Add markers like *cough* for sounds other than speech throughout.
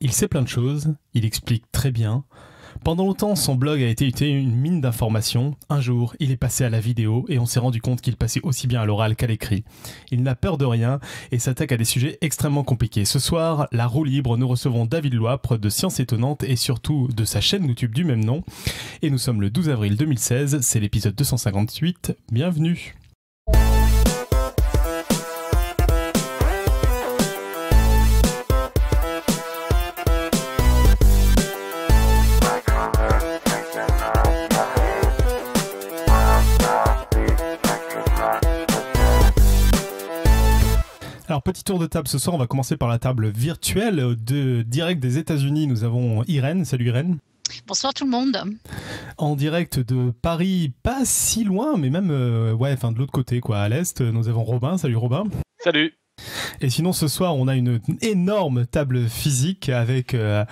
Il sait plein de choses, il explique très bien. Pendant longtemps, son blog a été une mine d'informations. Un jour, il est passé à la vidéo et on s'est rendu compte qu'il passait aussi bien à l'oral qu'à l'écrit. Il n'a peur de rien et s'attaque à des sujets extrêmement compliqués. Ce soir, la roue libre, nous recevons David Loipre de Science Étonnante et surtout de sa chaîne YouTube du même nom. Et nous sommes le 12 avril 2016, c'est l'épisode 258. Bienvenue! petit tour de table ce soir. On va commencer par la table virtuelle de direct des États-Unis. Nous avons Irène. Salut Irène. Bonsoir tout le monde. En direct de Paris, pas si loin, mais même euh, ouais, de l'autre côté, quoi, à l'est. Nous avons Robin. Salut Robin. Salut. Et sinon, ce soir, on a une énorme table physique avec euh,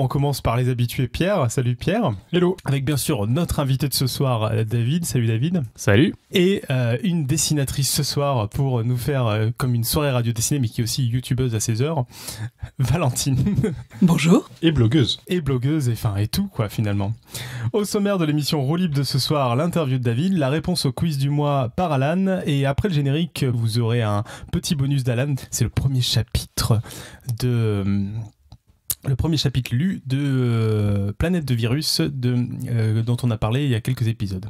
on commence par les habitués Pierre. Salut Pierre. Hello. Avec bien sûr notre invité de ce soir, euh, David. Salut David. Salut. Et euh, une dessinatrice ce soir pour nous faire euh, comme une soirée radio dessinée, mais qui est aussi youtubeuse à 16 heures, *laughs* Valentine. Bonjour. Et blogueuse. Et blogueuse, et fin et tout, quoi, finalement. Au sommaire de l'émission Roux Libre de ce soir, l'interview de David, la réponse au quiz du mois par Alan, et après le générique, vous aurez un petit bonus d'Alan. C'est le premier chapitre de le premier chapitre lu de euh, Planète de virus de, euh, dont on a parlé il y a quelques épisodes.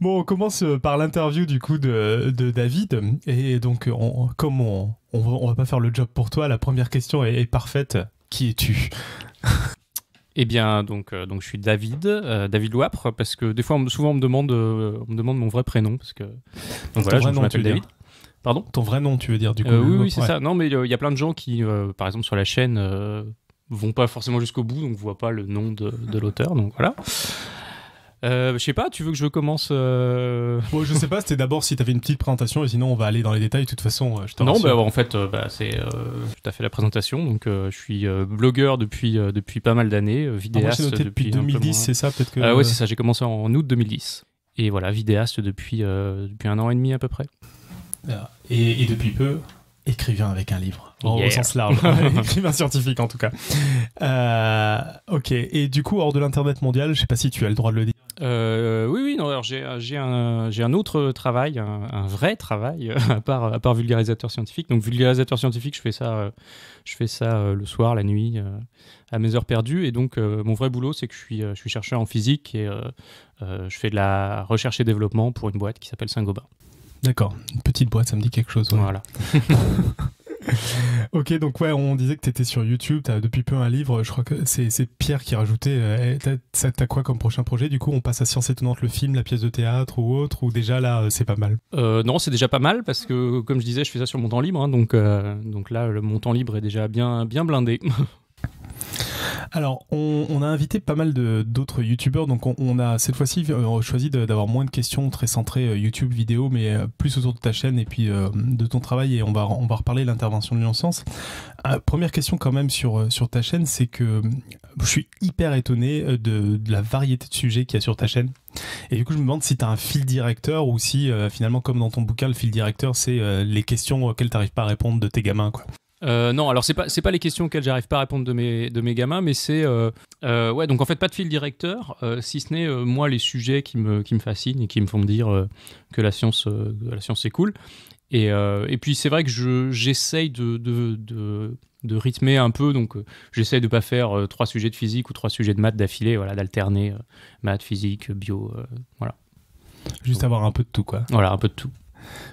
Bon, on commence euh, par l'interview du coup de, David. Et donc, on, comme on, on, va pas faire le job pour toi, la première question est, parfaite. Qui es-tu *laughs* Eh bien, donc, donc je suis David, David Loapre, parce que des fois, on, souvent, on me demande, on me demande mon vrai prénom, parce que donc voilà, je, m'appelle David. Pardon Ton vrai nom, tu veux dire du coup Oui, oui c'est ça. Non, mais il y a plein de gens qui, par exemple, sur la chaîne, vont pas forcément jusqu'au bout, donc on voit pas le nom de, de l'auteur. Donc voilà. Euh, je sais pas, tu veux que je commence euh... bon, Je sais pas, c'était d'abord si t'avais une petite présentation et sinon on va aller dans les détails de toute façon. Euh, je te non, bah, en fait, euh, bah, c'est, je fait la présentation, donc je suis blogueur depuis, depuis pas mal d'années, ah, vidéaste depuis, 2010, c'est ça peut-être que... ouais, c'est ça, j'ai commencé en août 2010. Et voilà, vidéaste depuis, depuis un an et demi à peu près. Et, et depuis peu, écrivain avec un livre. Au sens large, *laughs* climat scientifique en tout cas. Euh, ok, et du coup, hors de l'Internet mondial, je sais pas si tu as le droit de le dire. Euh, oui, oui, non, alors euh, j'ai, un, j'ai un autre travail, un, vrai travail, *laughs* à part, à part vulgarisateur scientifique. Donc, vulgarisateur scientifique, je fais ça, je fais ça le soir, la nuit, à mes heures perdues. Et donc, mon vrai boulot, c'est que je suis, je suis chercheur en physique et je fais de la recherche et développement pour une boîte qui s'appelle Saint-Gobain. D'accord, une petite boîte, ça me dit quelque chose. Voilà. *laughs* *laughs* ok, donc ouais, on disait que tu étais sur YouTube, tu as depuis peu un livre, je crois que c'est Pierre qui rajoutait, euh, eh, t'as quoi comme prochain projet Du coup, on passe à Science étonnante, le film, la pièce de théâtre ou autre, ou déjà là, euh, c'est pas mal euh, Non, c'est déjà pas mal parce que, comme je disais, je fais ça sur mon temps libre, hein, donc, euh, donc là, le, mon temps libre est déjà bien, bien blindé. *laughs* Alors, on, a invité pas mal d'autres youtubeurs, donc on, a cette fois-ci euh, choisi d'avoir moins de questions très centrées euh, YouTube, vidéo, mais euh, plus autour de ta chaîne et puis de ton travail, et on va, on va reparler l'intervention de Lyon-Sens. Ah, première question quand même sur, ta chaîne, c'est que je suis hyper étonné de, la variété de sujets qu'il y a sur ta chaîne. Et du coup, je me demande si tu as un fil directeur ou si finalement, comme dans ton bouquin, le fil directeur, c'est les questions auxquelles tu n'arrives pas à répondre de tes gamins. Euh, non, alors c'est pas pas les questions auxquelles j'arrive pas à répondre de mes de mes gamins, mais c'est euh, euh, ouais donc en fait pas de fil directeur, si ce n'est moi les sujets qui me qui me fascinent et qui me font me dire que la science la science c'est cool. Et, puis c'est vrai que je j'essaye de, de, rythmer un peu, donc j'essaye de pas faire trois sujets de physique ou trois sujets de maths d'affilée, voilà, d'alterner maths, physique, bio, voilà. Juste avoir un peu de tout quoi. Voilà, un peu de tout.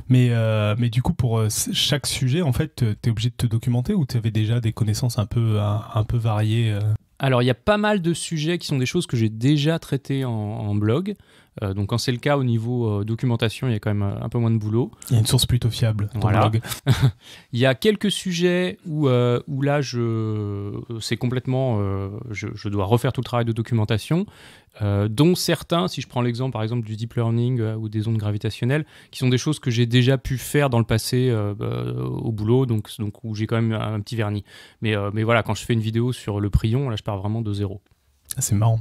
Mais, euh, mais du coup, pour euh, chaque sujet, en fait, tu es obligé de te documenter ou tu avais déjà des connaissances un peu, un, peu variées euh alors, il y a pas mal de sujets qui sont des choses que j'ai déjà traitées en, blog. donc, quand c'est le cas au niveau documentation, il y a quand même un peu moins de boulot. Il y a une source plutôt fiable, dans blog. *laughs* il y a quelques sujets où, là, je, c'est complètement, je, je, dois refaire tout le travail de documentation. Euh, dont certains, si je prends l'exemple par exemple du deep learning euh, ou des ondes gravitationnelles, qui sont des choses que j'ai déjà pu faire dans le passé euh, bah, au boulot, donc, donc où j'ai quand même un, petit vernis. Mais, voilà, quand je fais une vidéo sur le prion, là je pars vraiment de zéro. Ah, c'est marrant.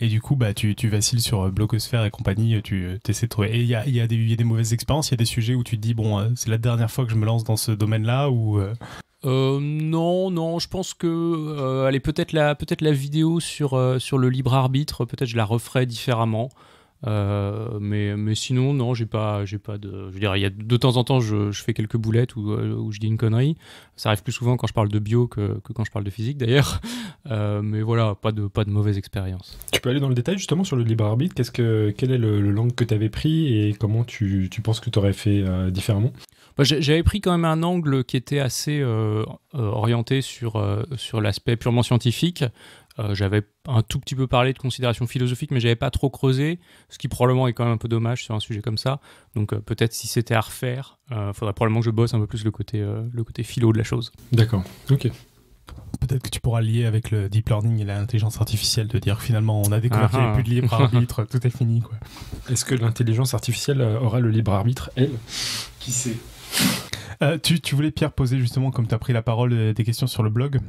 Et du coup, bah, tu, vacilles sur Blocosphère et compagnie, tu essaies de trouver. Et il y a, y a, des mauvaises expériences, il y a des sujets où tu te dis, bon, c'est la dernière fois que je me lance dans ce domaine-là, ou euh, non, non, je pense que euh, allez peut-être la peut-être la vidéo sur euh, sur le libre arbitre, peut-être je la referai différemment. mais, sinon non, j'ai pas j'ai pas de je veux dire il y a de temps en temps je, fais quelques boulettes ou, ou, je dis une connerie. Ça arrive plus souvent quand je parle de bio que, quand je parle de physique d'ailleurs. *laughs* mais voilà, pas de pas de mauvaise expérience. Tu peux aller dans le détail justement sur le libre arbitre. Qu'est-ce que quel est le, le langue que tu avais pris et comment tu, tu penses que tu aurais fait différemment bah, j'avais pris quand même un angle qui était assez euh, euh, orienté sur, euh, sur l'aspect purement scientifique. j'avais un tout petit peu parlé de considérations philosophiques, mais j'avais pas trop creusé, ce qui probablement est quand même un peu dommage sur un sujet comme ça. Donc peut-être si c'était à refaire, il faudrait probablement que je bosse un peu plus le côté, le côté philo de la chose. D'accord, ok. Peut-être que tu pourras lier avec le deep learning et l'intelligence artificielle, de dire finalement on a découvert qu'il n'y avait ah, plus de libre ah. arbitre, tout est fini. Est-ce que l'intelligence artificielle aura le libre arbitre, elle Qui sait euh, tu, voulais, Pierre, poser justement, comme tu as pris la parole, euh, des questions sur le blog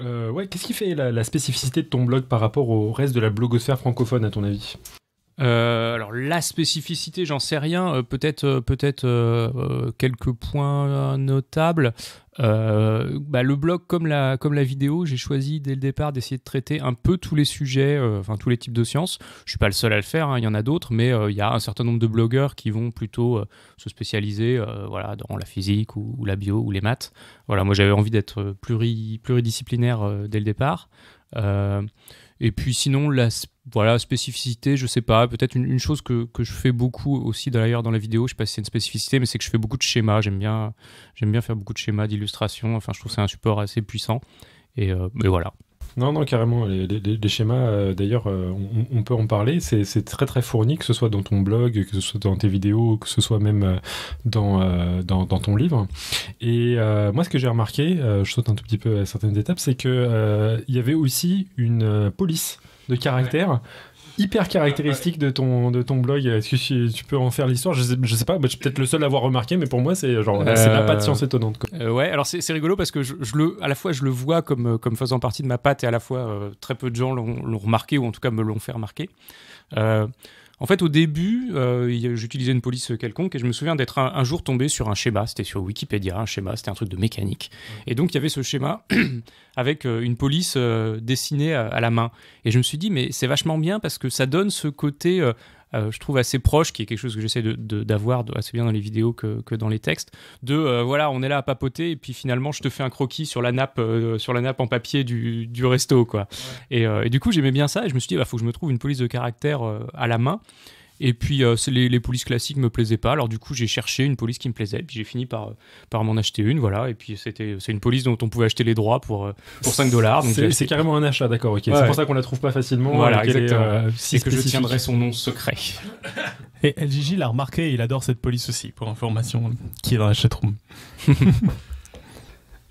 euh, ouais, qu'est-ce qui fait la, spécificité de ton blog par rapport au reste de la blogosphère francophone, à ton avis euh, alors la spécificité, j'en sais rien. Euh, peut-être, euh, peut-être quelques points notables. Bah, le blog comme la comme la vidéo, j'ai choisi dès le départ d'essayer de traiter un peu tous les sujets, enfin tous les types de sciences. Je suis pas le seul à le faire. Hein, il y en a d'autres, mais il y a un certain nombre de blogueurs qui vont plutôt se spécialiser, voilà, dans la physique ou, la bio ou les maths. Voilà, moi j'avais envie d'être pluridisciplinaire dès le départ. Et puis sinon, la voilà, spécificité, je sais pas, peut-être une, chose que, je fais beaucoup aussi d'ailleurs dans la vidéo, je sais pas si c'est une spécificité, mais c'est que je fais beaucoup de schémas, j'aime bien, j'aime bien faire beaucoup de schémas, d'illustrations, enfin je trouve que c'est un support assez puissant, et, euh, et voilà. Non, non, carrément. Les, schémas, euh, d'ailleurs, euh, on, peut en parler. C'est très, très fourni, que ce soit dans ton blog, que ce soit dans tes vidéos, que ce soit même euh, dans, dans, ton livre. Et moi, ce que j'ai remarqué, je saute un tout petit peu à certaines étapes, c'est qu'il il y avait aussi une police de caractère hyper caractéristique de ton, de ton blog. Est-ce que tu peux en faire l'histoire je sais, sais pas, je suis peut-être le seul à avoir remarqué, mais pour moi, c'est genre, euh, c'est la patte science étonnante. Quoi. Euh, ouais, alors c'est rigolo parce que je, le, à la fois, je le vois comme, comme faisant partie de ma patte et à la fois, euh, très peu de gens l'ont remarqué ou en tout cas me l'ont fait remarquer. En fait, au début, euh, j'utilisais une police quelconque et je me souviens d'être un, jour tombé sur un schéma. C'était sur Wikipédia, un schéma, c'était un truc de mécanique. Et donc, il y avait ce schéma *clears throat* avec euh, une police euh, dessinée à, la main. Et je me suis dit, mais c'est vachement bien parce que ça donne ce côté euh, je trouve assez proche, qui est quelque chose que j'essaie d'avoir de, assez bien dans les vidéos que, dans les textes, de euh, voilà, on est là à papoter et puis finalement je te fais un croquis sur la nappe, euh, sur la nappe en papier du, du resto, quoi. Et, du coup j'aimais bien ça et je me suis dit, il bah, faut que je me trouve une police de caractère à la main. Et puis euh, les, polices classiques me plaisaient pas. Alors du coup, j'ai cherché une police qui me plaisait. Puis j'ai fini par, euh, par m'en acheter une. Voilà. Et puis c'était c'est une police dont on pouvait acheter les droits pour, euh, pour 5 dollars. C'est carrément un achat, d'accord. c'est pour ça qu'on la trouve pas facilement. Voilà, si et que je tiendrai son nom secret. *laughs* et LGG l'a remarqué. Il adore cette police aussi, pour information, qui est dans la chatroom. *laughs*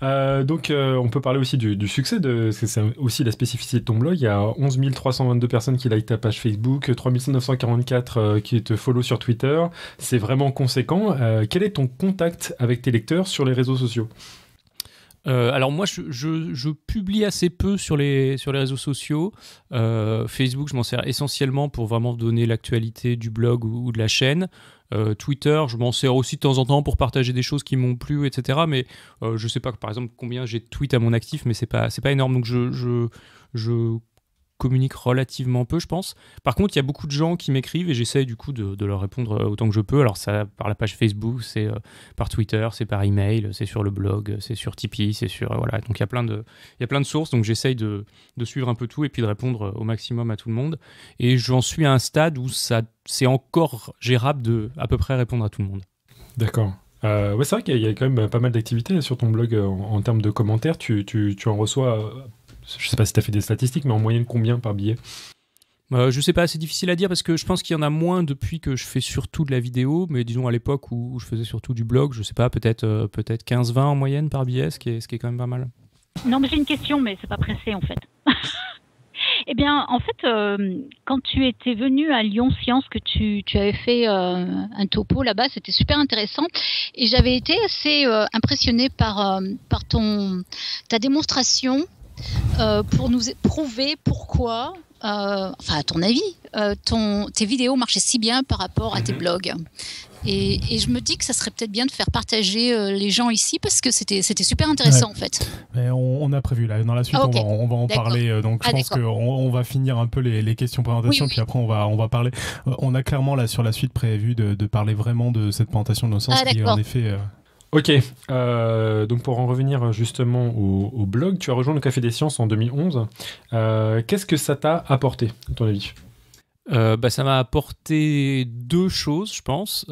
Euh, donc, euh, on peut parler aussi du, du succès, de, c'est aussi la spécificité de ton blog. Il y a 11 322 personnes qui like ta page Facebook, 3 944 euh, qui te follow sur Twitter. C'est vraiment conséquent. quel est ton contact avec tes lecteurs sur les réseaux sociaux alors moi, je, publie assez peu sur les, sur les réseaux sociaux. Facebook, je m'en sers essentiellement pour vraiment donner l'actualité du blog ou, de la chaîne. Euh, Twitter, je m'en sers aussi de temps en temps pour partager des choses qui m'ont plu, etc. Mais euh, je sais pas, par exemple, combien j'ai de tweets à mon actif, mais c'est pas, c'est pas énorme. Donc je, je communique relativement peu, je pense. Par contre, il y a beaucoup de gens qui m'écrivent et j'essaye du coup de, leur répondre euh, autant que je peux. Alors, ça par la page Facebook, c'est euh, par Twitter, c'est par email, c'est sur le blog, c'est sur Tipeee, c'est sur. Euh, voilà. Donc, il y a plein de, il y plein de sources. Donc, j'essaye de, suivre un peu tout et puis de répondre au maximum à tout le monde. Et j'en suis à un stade où ça, c'est encore gérable de à peu près répondre à tout le monde. D'accord. ouais, c'est vrai qu'il y, a quand même pas mal d'activités sur ton blog en, termes de commentaires. Tu, tu, tu en reçois je sais pas si tu as fait des statistiques, mais en moyenne, combien par billet Je bah, je sais pas, c'est difficile à dire parce que je pense qu'il y en a moins depuis que je fais surtout de la vidéo, mais disons à l'époque où, je faisais surtout du blog, je sais pas, peut-être euh, peut-être 15-20 en moyenne par billet, ce qui est, ce qui est quand même pas mal. Non, mais j'ai une question, mais c'est pas pressé en fait. *laughs* eh bien, en fait, euh, quand tu étais venu à Lyon Sciences, que tu, tu avais fait euh, un topo là-bas, c'était super intéressant et j'avais été assez impressionnée par, par ton, ta démonstration euh, pour nous prouver pourquoi, euh, enfin à ton avis, euh, ton, tes vidéos marchaient si bien par rapport à tes mhm. blogs. Et, je me dis que ça serait peut-être bien de faire partager les gens ici parce que c'était super intéressant en fait. Mais on, a prévu là, dans la suite, ah, on, va, on va en parler. donc je ah, pense qu'on va finir un peu les, les questions présentation, puis après on va, on va parler. on a clairement là sur la suite prévu de, parler vraiment de cette présentation de nos sens ah, qui en effet. Ok, euh, donc pour en revenir justement au, blog, tu as rejoint le Café des Sciences en 2011. Euh, qu'est-ce que ça t'a apporté, à ton avis euh, bah, ça m'a apporté deux choses, je pense.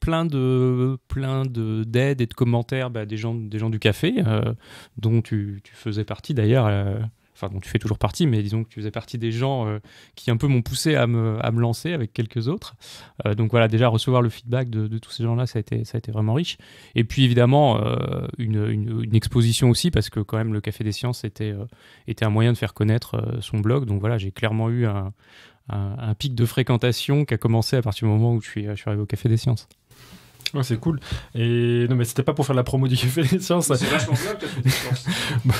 plein de plein de d'aides et de commentaires bah, des gens des gens du café, dont tu, tu faisais partie d'ailleurs enfin dont tu fais toujours partie, mais disons que tu faisais partie des gens euh, qui un peu m'ont poussé à me, à me, lancer avec quelques autres. Euh, donc voilà, déjà recevoir le feedback de, tous ces gens-là, ça a été, ça a été vraiment riche. Et puis évidemment euh, une, une, exposition aussi, parce que quand même le Café des Sciences était, était un moyen de faire connaître son blog. Donc voilà, j'ai clairement eu un, un, pic de fréquentation qui a commencé à partir du moment où suis, je suis arrivé au Café des Sciences c'est cool. Et non, mais c'était pas pour faire la promo du Café *laughs* des Sciences. C'est vachement *laughs* bah,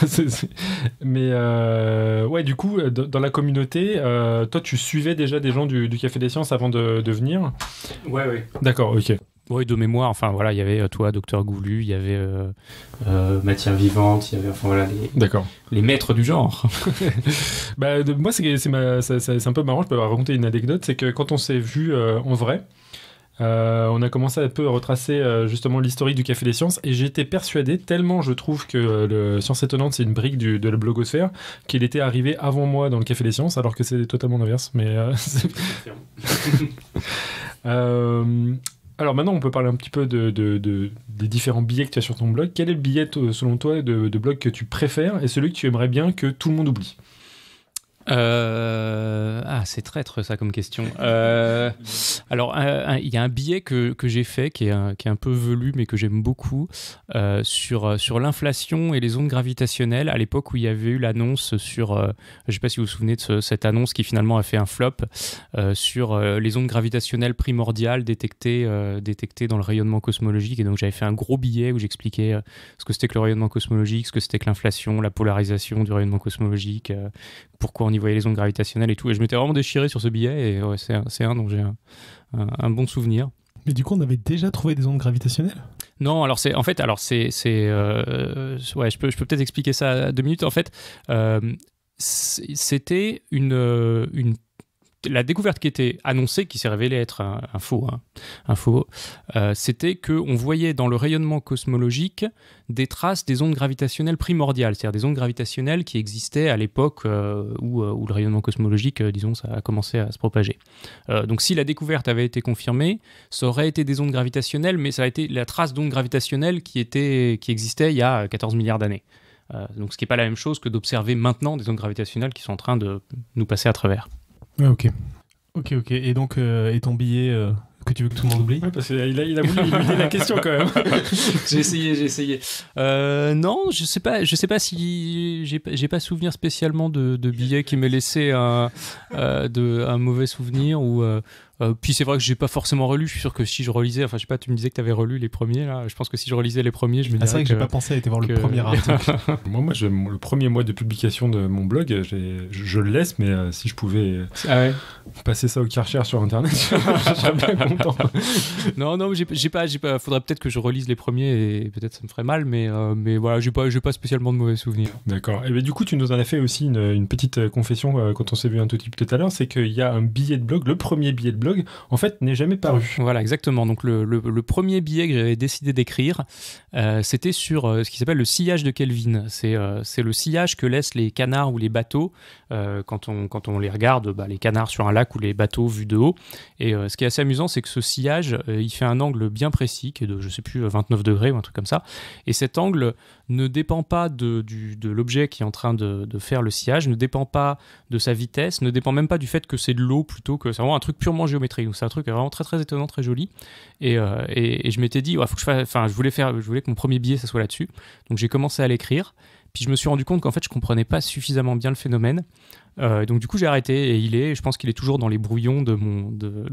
Mais euh, ouais, du coup, dans la communauté, euh, toi, tu suivais déjà des gens du, Café des Sciences avant de, de venir Ouais, oui. D'accord, ok. Oui, de mémoire, enfin voilà, il y avait euh, toi, Docteur Goulu, il y avait Matière Vivante, il y avait enfin voilà les, les maîtres du genre. *laughs* Bah, moi, c'est un peu marrant, je peux raconter une anecdote, c'est que quand on s'est vu en vrai, euh, on a commencé un peu à retracer euh, justement l'historique du Café des Sciences et j'étais persuadé, tellement je trouve que euh, le Science Étonnante c'est une brique de la blogosphère, qu'il était arrivé avant moi dans le Café des Sciences alors que c'est totalement l'inverse. Mais *laughs* *laughs* alors maintenant on peut parler un petit peu des différents billets que tu as sur ton blog. Quel est le billet selon toi de, blog que tu préfères et celui que tu aimerais bien que tout le monde oublie euh, ah, c'est traître ça comme question. Euh, alors, il y a un billet que, j'ai fait qui est, un, qui est, un, peu velu, mais que j'aime beaucoup, euh, sur, sur l'inflation et les ondes gravitationnelles, à l'époque où il y avait eu l'annonce sur, je ne sais pas si vous vous souvenez de cette annonce qui finalement a fait un flop, sur les ondes gravitationnelles primordiales détectées, détectées dans le rayonnement cosmologique. Et donc, j'avais fait un gros billet où j'expliquais ce que c'était que le rayonnement cosmologique, ce que c'était que l'inflation, la polarisation du rayonnement cosmologique, pourquoi on on y voyait les ondes gravitationnelles et tout. Et je m'étais vraiment déchiré sur ce billet, et ouais, c'est un, dont j'ai un, bon souvenir. Mais du coup, on avait déjà trouvé des ondes gravitationnelles Non, alors c'est en fait, alors c'est, euh, ouais, je peux, je peux peut-être expliquer ça à deux minutes. En fait, euh, c'était une, euh, une la découverte qui était annoncée, qui s'est révélée être un, faux, un faux hein, euh, c'était qu'on voyait dans le rayonnement cosmologique des traces des ondes gravitationnelles primordiales, c'est-à-dire des ondes gravitationnelles qui existaient à l'époque euh, euh, où, le rayonnement cosmologique, disons, ça a commencé à se propager. donc si la découverte avait été confirmée, ça aurait été des ondes gravitationnelles, mais ça a été la trace d'ondes gravitationnelles qui, était, existait il y a 14 milliards d'années. donc ce qui n'est pas la même chose que d'observer maintenant des ondes gravitationnelles qui sont en train de nous passer à travers. Ouais, ok. Ok, ok. Et donc, euh, et ton billet euh, que tu veux que tout le monde oublie parce qu'il a, il a voulu oublier la question quand même. *laughs* j'ai essayé, j'ai essayé. Euh, non, je sais pas, je sais pas si j'ai pas souvenir spécialement de, billets qui m'aient laissé un, de, un mauvais souvenir ou. Euh, euh, puis c'est vrai que j'ai pas forcément relu. Je suis sûr que si je relisais, enfin je sais pas, tu me disais que tu avais relu les premiers là. Je pense que si je relisais les premiers, je me disais. Ah, c'est vrai que, j'ai pas pensé à aller voir le premier *laughs* article. *laughs* moi, moi, le premier mois de publication de mon blog, je, le laisse, mais euh, si je pouvais euh, ah passer ça au Karcher sur internet, *laughs* je serais bien content. non, non, j'ai pas, pas. Faudrait peut-être que je relise les premiers et peut-être ça me ferait mal, mais mais voilà, j'ai pas, j'ai pas spécialement de mauvais souvenirs. D'accord. Et eh bien, du coup, tu nous en as fait aussi une, une petite confession quand on s'est vu un tout petit peu tout à l'heure, c'est qu'il y a un billet de blog, le premier billet de blog en fait, n'est jamais paru. Voilà, exactement. Donc le, premier billet que j'avais décidé d'écrire, euh, c'était sur euh, ce qui s'appelle le sillage de Kelvin. Euh, c'est le sillage que laissent les canards ou les bateaux quand, on, quand on les regarde, bah, les canards sur un lac ou les bateaux vus de haut. Et ce qui est assez amusant, c'est que ce sillage, il fait un angle bien précis, qui est de, je sais plus, 29 degrés ou un truc comme ça. Et cet angle ne dépend pas de, l'objet qui est en train de, faire le sillage, ne dépend pas de sa vitesse, ne dépend même pas du fait que c'est de l'eau plutôt que. C'est vraiment un truc purement géométrique. Donc c'est un truc vraiment très très étonnant, très joli. Et, euh, je m'étais dit, faut que je enfin, je voulais faire, je voulais que mon premier billet ça soit là-dessus. Donc j'ai commencé à l'écrire. Puis je me suis rendu compte qu'en fait, je ne comprenais pas suffisamment bien le phénomène. Euh, donc du coup, j'ai arrêté et il est, je pense qu'il est toujours dans les brouillons de mon,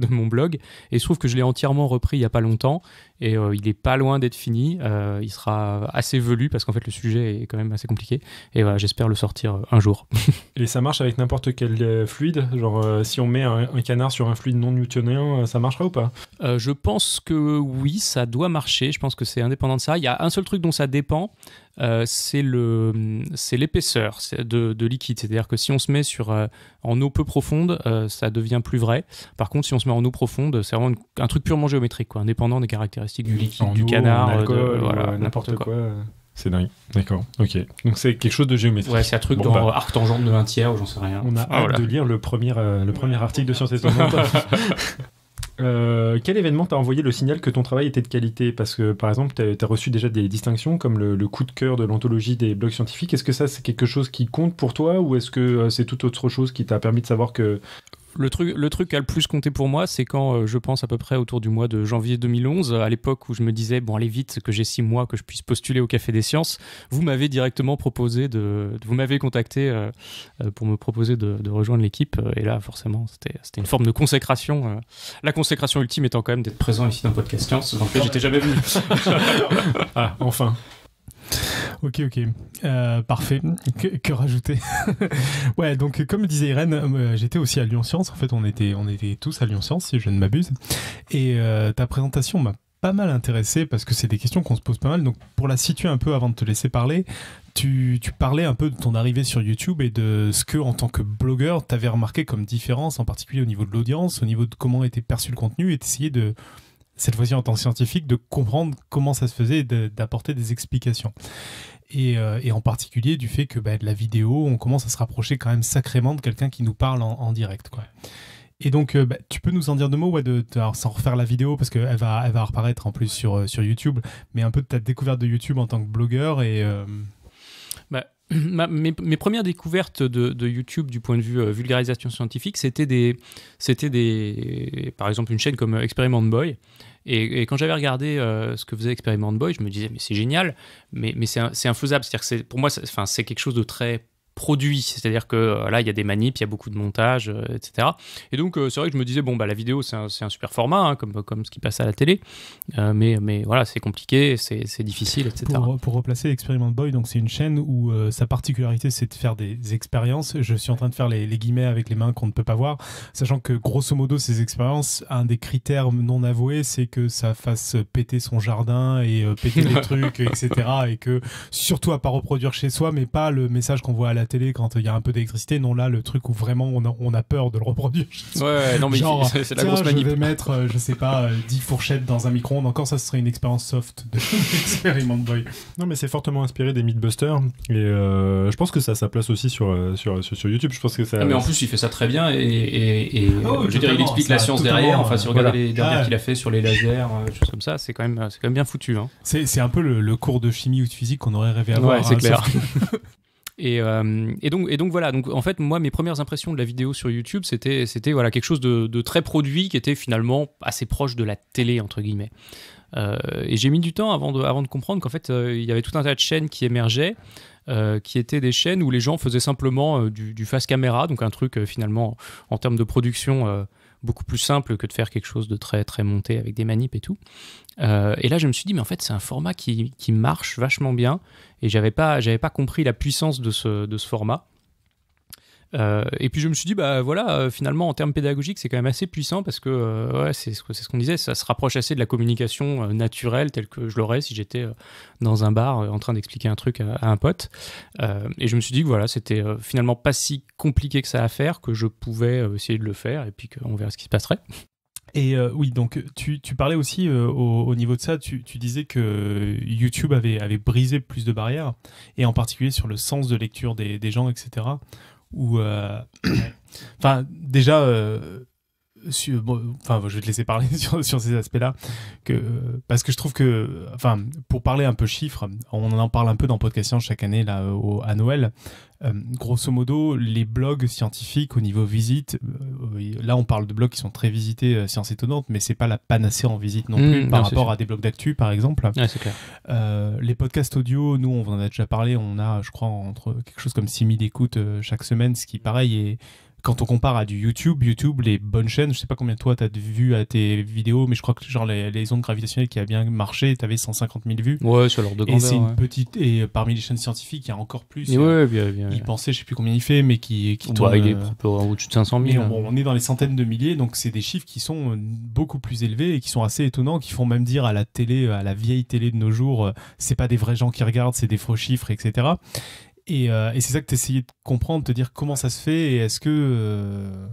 mon blog. Et il se trouve que je l'ai entièrement repris il y a pas longtemps et euh, il est pas loin d'être fini. Euh, il sera assez velu parce qu'en fait le sujet est quand même assez compliqué et voilà, j'espère le sortir euh, un jour. *laughs* et ça marche avec n'importe quel fluide, genre si on met un, canard sur un fluide non newtonien, ça marchera ou pas Je pense que oui, ça doit marcher. Je pense que c'est indépendant de ça. Il y a un seul truc dont ça dépend. c'est le hum, c'est l'épaisseur de, de, liquide. C'est-à-dire que si on se met sur en eau peu profonde, ça devient plus vrai. Par contre, si on se met en eau profonde, c'est vraiment un truc purement géométrique, indépendant des caractéristiques du liquide, du canard, euh, voilà, euh, n'importe quoi. C'est dingue. D'accord. Ok. Donc c'est quelque chose de géométrique. Ouais, c'est un truc dans bah. arc tangente de 1 tiers, j'en sais rien. On a ah, hâte de lire le premier, euh, le premier article de Sciences et *laughs* euh, quel événement t'a envoyé le signal que ton travail était de qualité Parce que, par exemple, t'as as, reçu déjà des distinctions comme le, le coup de cœur de l'anthologie des blogs scientifiques. Est-ce que ça, c'est quelque chose qui compte pour toi ou est-ce que c'est tout autre chose qui t'a permis de savoir que le truc, le truc qui a le plus compté pour moi, c'est quand euh, je pense à peu près autour du mois de janvier 2011, à l'époque où je me disais, bon, allez vite, que j'ai six mois, que je puisse postuler au Café des Sciences, vous m'avez directement proposé de. Vous m'avez contacté euh, euh, pour me proposer de, rejoindre l'équipe. Et là, forcément, c'était une forme de consécration. La consécration ultime étant quand même d'être présent ici dans Podcast Science, En lequel j'étais jamais venu. *laughs* *laughs* ah, enfin. Ok, ok. Euh, parfait. Que, rajouter *laughs* Ouais, donc comme disait Irène, euh, j'étais aussi à Lyon Science. En fait, on était, on était tous à Lyon Science, si je ne m'abuse. Et euh, ta présentation m'a pas mal intéressé parce que c'est des questions qu'on se pose pas mal. Donc pour la situer un peu avant de te laisser parler, tu, parlais un peu de ton arrivée sur YouTube et de ce que en tant que blogueur, tu avais remarqué comme différence, en particulier au niveau de l'audience, au niveau de comment était perçu le contenu et t'essayais de cette fois-ci en tant que scientifique, de comprendre comment ça se faisait et d'apporter des explications. Euh, et, en particulier du fait que bah, de la vidéo, on commence à se rapprocher quand même sacrément de quelqu'un qui nous parle en, direct. Quoi. Et donc, euh, bah, tu peux nous en dire deux mots, ouais, de, sans refaire la vidéo, parce qu'elle va, elle va reparaître en plus sur, euh, sur YouTube, mais un peu de ta découverte de YouTube en tant que blogueur et... *clears throat* mes, premières découvertes de, YouTube du point de vue euh, vulgarisation scientifique, c'était des, c'était des, par exemple une chaîne comme euh, Experiment Boy. Et, quand j'avais regardé euh, ce que faisait Experiment Boy, je me disais mais c'est génial, mais, mais c'est infaisable. C'est-à-dire que pour moi, c'est quelque chose de très produit. C'est-à-dire que euh, là, il y a des manips, il y a beaucoup de montage, euh, etc. Et donc, euh, c'est vrai que je me disais, bon, bah, la vidéo, c'est un, super format, hein, comme, comme ce qui passe à la télé. mais, mais voilà, c'est compliqué, c'est difficile, etc. Pour, replacer Experiment Boy, donc c'est une chaîne où sa particularité, c'est de faire des expériences. Je suis en train de faire les, les guillemets avec les mains qu'on ne peut pas voir, sachant que grosso modo, ces expériences, un des critères non avoués, c'est que ça fasse péter son jardin et péter *laughs* les trucs, etc. Et que surtout à pas reproduire chez soi, mais pas le message qu'on voit à la télé quand il y a un peu d'électricité. Non, là, le truc où vraiment on a, peur de le reproduire. Ouais, non, mais c'est la tiens, grosse manip. Je vais mettre, euh, je sais pas, 10 euh, fourchettes dans un micro-ondes. Encore, ça serait une expérience soft de *laughs* Experiment Boy. Non, mais c'est fortement inspiré des Mythbusters. Et euh, je pense que ça a sa place aussi sur, sur, sur, YouTube. Je pense que ça. Ah, mais en plus, il fait ça très bien. Et, ah je dirais, il explique la science derrière. Enfin, si on regarde les dernières ah. qu'il a fait sur les lasers, choses comme ça, c'est quand, même, quand même bien foutu. Hein. C'est un peu le, cours de chimie ou de physique qu'on aurait rêvé avoir. Ouais, c'est hein, clair. *laughs* Euh, et, donc, et donc voilà, donc en fait, moi, mes premières impressions de la vidéo sur YouTube, c'était voilà, quelque chose de, très produit qui était finalement assez proche de la télé, entre guillemets. Euh, et j'ai mis du temps avant de, avant de comprendre qu'en fait, euh, il y avait tout un tas de chaînes qui émergeaient, qui étaient des chaînes où les gens faisaient simplement du, face caméra, donc un truc finalement en termes de production beaucoup plus simple que de faire quelque chose de très très monté avec des manips et tout. et là, je me suis dit, mais en fait, c'est un format qui, qui, marche vachement bien et j'avais pas, j'avais pas compris la puissance de ce, de ce format. Euh, et puis je me suis dit, bah voilà, euh, finalement, en termes pédagogiques, c'est quand même assez puissant parce que euh, ouais, c'est, c'est ce qu'on disait, ça se rapproche assez de la communication naturelle telle que je l'aurais si j'étais dans un bar en train d'expliquer un truc à, un pote. et je me suis dit que voilà, c'était finalement pas si compliqué que ça à faire, que je pouvais essayer de le faire et puis qu'on verra ce qui se passerait. Et euh, oui, donc tu, tu parlais aussi euh, au, niveau de ça, tu, tu, disais que YouTube avait, avait brisé plus de barrières, et en particulier sur le sens de lecture des, des gens, etc. Où, euh, *clears throat* enfin, déjà, enfin, je vais te laisser parler *laughs* sur, ces aspects-là, que, parce que je trouve que, enfin, pour parler un peu chiffres, on en parle un peu dans Science chaque année là, à Noël. Euh, grosso modo, les blogs scientifiques au niveau visite, euh, là on parle de blogs qui sont très visités, science euh, sciences étonnantes, mais c'est pas la panacée en visite non mmh, plus par rapport à des blogs d'actu par exemple. les podcasts audio, nous on en a déjà parlé, on a je crois entre quelque chose comme 6000 écoutes chaque semaine, ce qui pareil est quand on compare à du YouTube, YouTube, les bonnes chaînes, je sais pas combien toi t'as de vues à tes vidéos, mais je crois que genre les, ondes gravitationnelles qui a bien marché, t'avais 150 000 vues. Ouais, sur l'ordre de grandeur. Et c'est une petite et euh, parmi les chaînes scientifiques, il y a encore plus. Et euh, ouais, bien, bien. Il pensait, je sais plus combien il fait, mais qui qui tourne, bah, il est euh, au-dessus de 500 000. Hein. On, on, est dans les centaines de milliers, donc c'est des chiffres qui sont beaucoup plus élevés et qui sont assez étonnants, qui font même dire à la télé, à la vieille télé de nos jours, c'est pas des vrais gens qui regardent, c'est des faux chiffres, etc. Euh, et, c'est ça que tu essayais de comprendre, de te dire comment ça se fait et est-ce que. Euh,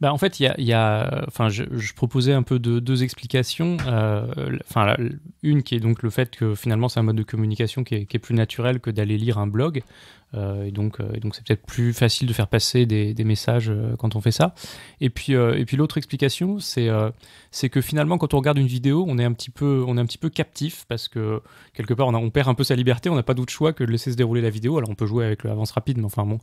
bah en fait, il y a, enfin, je, proposais un peu deux explications. Euh, enfin, une qui est donc le fait que finalement, c'est un mode de communication qui est, qui est plus naturel que d'aller lire un blog. Euh, et donc, euh, donc c'est peut-être plus facile de faire passer des, messages euh, quand on fait ça. Et puis, et puis l'autre explication, c'est c'est que finalement, quand on regarde une vidéo, on est un petit peu, on est un petit peu captif parce que quelque part, on, on perd un peu sa liberté. On n'a pas d'autre choix que de laisser se dérouler la vidéo. Alors, on peut jouer avec l'avance rapide, mais enfin bon.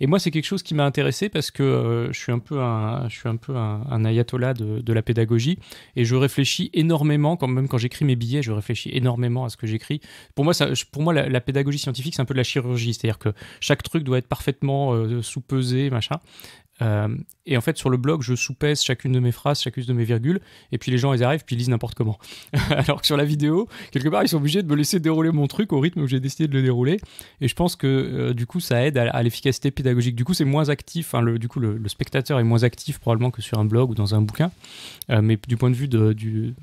et moi, c'est quelque chose qui m'a intéressé parce que je suis un peu un, je suis un peu un, ayatollah de, la pédagogie et je réfléchis énormément quand même quand j'écris mes billets, je réfléchis énormément à ce que j'écris. Pour moi, ça, pour moi, la, la pédagogie scientifique, c'est un peu de la chirurgie c'est-à-dire que chaque truc doit être parfaitement euh, sous-pesé, machin. Euh, et en fait, sur le blog, je soupèse chacune de mes phrases, chacune de mes virgules, et puis les gens, ils arrivent, puis ils lisent n'importe comment. *laughs* Alors que sur la vidéo, quelque part, ils sont obligés de me laisser dérouler mon truc au rythme où j'ai décidé de le dérouler. Et je pense que euh, du coup, ça aide à, l'efficacité pédagogique. Du coup, c'est moins actif, hein, le, du coup, le, spectateur est moins actif probablement que sur un blog ou dans un bouquin. Euh, mais du point de vue de, du,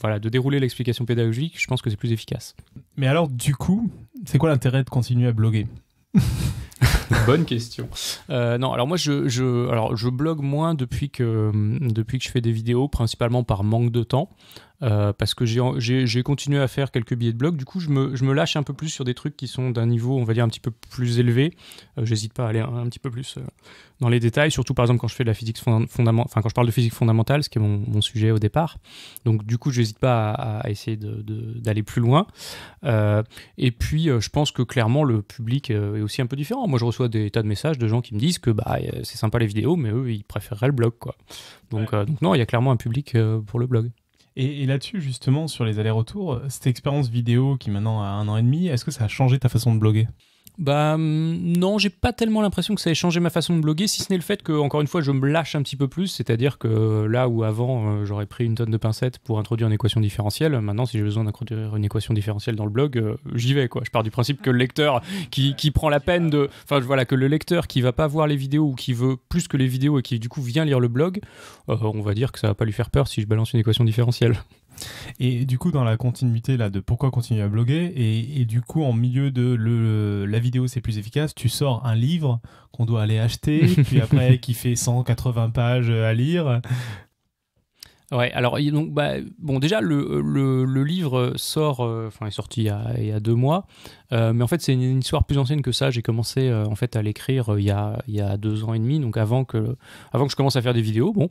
voilà, de dérouler l'explication pédagogique, je pense que c'est plus efficace. Mais alors, du coup, c'est quoi l'intérêt de continuer à bloguer *laughs* Bonne question. Euh, non, alors moi, je, je, alors je blogue moins depuis que, hum, depuis que je fais des vidéos, principalement par manque de temps. Euh, parce que j'ai continué à faire quelques billets de blog. Du coup, je me, je me, lâche un peu plus sur des trucs qui sont d'un niveau, on va dire, un petit peu plus élevé. Euh, J'hésite pas à aller un, petit peu plus euh, dans les détails, surtout par exemple quand je fais de la physique fondamentale, enfin quand je parle de physique fondamentale, ce qui est mon, sujet au départ. Donc, du coup, j'hésite pas à, à essayer d'aller plus loin. et puis, je pense que clairement, le public est aussi un peu différent. Moi, je reçois des tas de messages de gens qui me disent que bah, euh, c'est sympa les vidéos, mais eux, ils préféreraient le blog. Quoi. Donc, euh, non, il y a clairement un public euh, pour le blog. Et, là-dessus, justement, sur les allers-retours, cette expérience vidéo qui maintenant a un an et demi, est-ce que ça a changé ta façon de bloguer bah hum, non, j'ai pas tellement l'impression que ça ait changé ma façon de bloguer, si ce n'est le fait que, encore une fois, je me lâche un petit peu plus, c'est-à-dire que euh, là où avant euh, j'aurais pris une tonne de pincettes pour introduire une équation différentielle, maintenant si j'ai besoin d'introduire une équation différentielle dans le blog, euh, j'y vais quoi. Je pars du principe que le lecteur qui, prend la peine de. Enfin voilà, que le lecteur qui va pas voir les vidéos ou qui veut plus que les vidéos et qui du coup vient lire le blog, on va dire que ça va pas lui faire peur si je balance une équation différentielle. Et du coup, dans la continuité là de pourquoi continuer à bloguer, et, du coup, en milieu de la vidéo c'est plus efficace, tu sors un livre qu'on doit aller acheter, puis *laughs* après qui fait 180 pages à lire. Ouais, alors donc bah, bon déjà le, livre sort, euh, enfin est sorti il y a, deux mois, euh, mais en fait c'est une, histoire plus ancienne que ça. J'ai commencé euh, en fait à l'écrire il, y a, deux ans et demi, donc avant que avant que je commence à faire des vidéos, bon.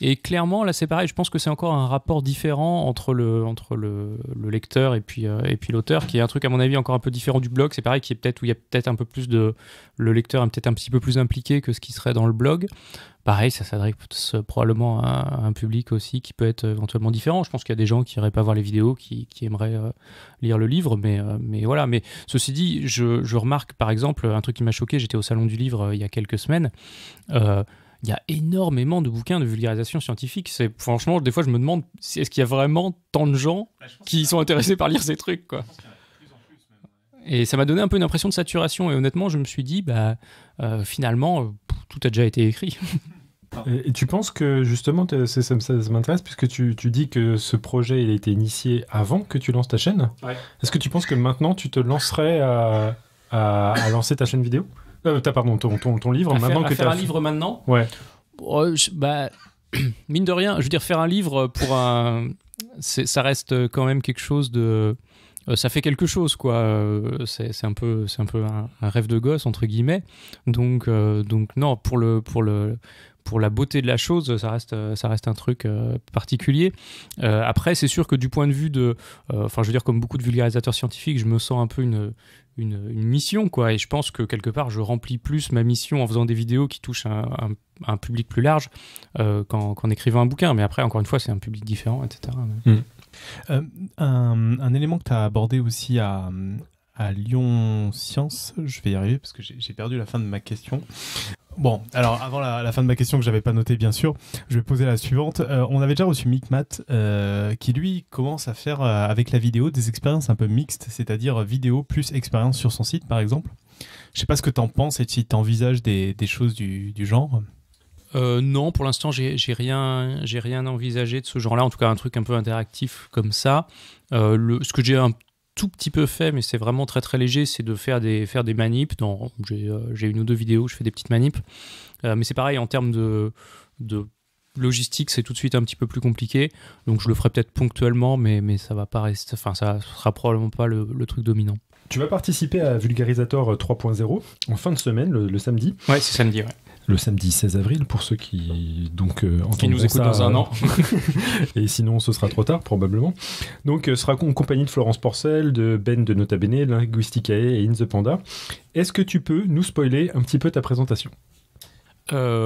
et clairement là c'est pareil, je pense que c'est encore un rapport différent entre le entre le, lecteur et puis et puis l'auteur, qui est un truc à mon avis encore un peu différent du blog. C'est pareil qui est peut-être où il y a peut-être un peu plus de le lecteur est peut-être un petit peu plus impliqué que ce qui serait dans le blog. Pareil, ça s'adresse probablement à un public aussi qui peut être euh, éventuellement différent. Je pense qu'il y a des gens qui n'iraient pas voir les vidéos, qui, aimeraient euh, lire le livre, euh, mais, voilà. Mais ceci dit, je, remarque par exemple un truc qui m'a choqué, j'étais au Salon du Livre il y a quelques semaines il y a énormément de bouquins de vulgarisation scientifique. C'est franchement, des fois, je me demande est-ce qu'il y a vraiment tant de gens ah, qui sont intéressés par lire ces trucs, Et ça m'a donné un peu une impression de saturation. Et honnêtement, je me suis dit, bah, finalement, tout a déjà été écrit. *laughs* Ah. Euh, et tu penses que justement, ça, m'intéresse, puisque tu, dis que ce projet il a été initié avant que tu lances ta chaîne. Est-ce que tu penses que maintenant tu te lancerais à, lancer ta chaîne vidéo euh, Pardon, ton, ton, ton livre. maintenant que faire as... un livre maintenant Ouais. Oh, bah, *clears throat* mine de rien, je veux dire, faire un livre pour un. Ça reste quand même quelque chose de. Euh, ça fait quelque chose, quoi. Euh, c'est un peu, c'est un peu un, rêve de gosse entre guillemets. Donc, donc non, pour le, pour le, pour la beauté de la chose, ça reste, ça reste un truc euh, particulier. Euh, après, c'est sûr que du point de vue de, euh, enfin, je veux dire, comme beaucoup de vulgarisateurs scientifiques, je me sens un peu une, une, mission, quoi. Et je pense que quelque part, je remplis plus ma mission en faisant des vidéos qui touchent un, public plus large qu'en écrivant un bouquin. Mais après, encore une fois, c'est un public différent, etc. Mmh. un, un, élément que tu as abordé aussi à, à Lyon Sciences. Je vais y arriver parce que j'ai perdu la fin de ma question. Bon, alors avant la, fin de ma question que j'avais pas notée bien sûr, je vais poser la suivante. Euh, on avait déjà reçu Micmat euh, qui lui commence à faire euh, avec la vidéo des expériences un peu mixtes, c'est-à-dire vidéo plus expérience sur son site par exemple. Je sais pas ce que tu en penses et si tu des, des choses du, genre. non, pour l'instant, j'ai rien, j'ai rien envisagé de ce genre-là. En tout cas, un truc un peu interactif comme ça. le, ce que j'ai un tout petit peu fait, mais c'est vraiment très très léger, c'est de faire des, faire des manips. Euh, j'ai, une ou deux vidéos, je fais des petites manips. Euh, mais c'est pareil, en termes de, de logistique, c'est tout de suite un petit peu plus compliqué. Donc je le ferai peut-être ponctuellement, mais, mais ça va pas rester, enfin ça sera probablement pas le, truc dominant. Tu vas participer à Vulgarisator 3.0 euh, en fin de semaine, le, le samedi. Ouais, c'est samedi, ouais le samedi 16 avril pour ceux qui donc euh, qui nous écoutent dans un an. Euh, *laughs* et sinon, ce sera trop tard probablement. Donc, euh, ce sera en compagnie de Florence Porcel, de Ben de Nota Bene, Linguisticae et In the Panda. Est-ce que tu peux nous spoiler un petit peu ta présentation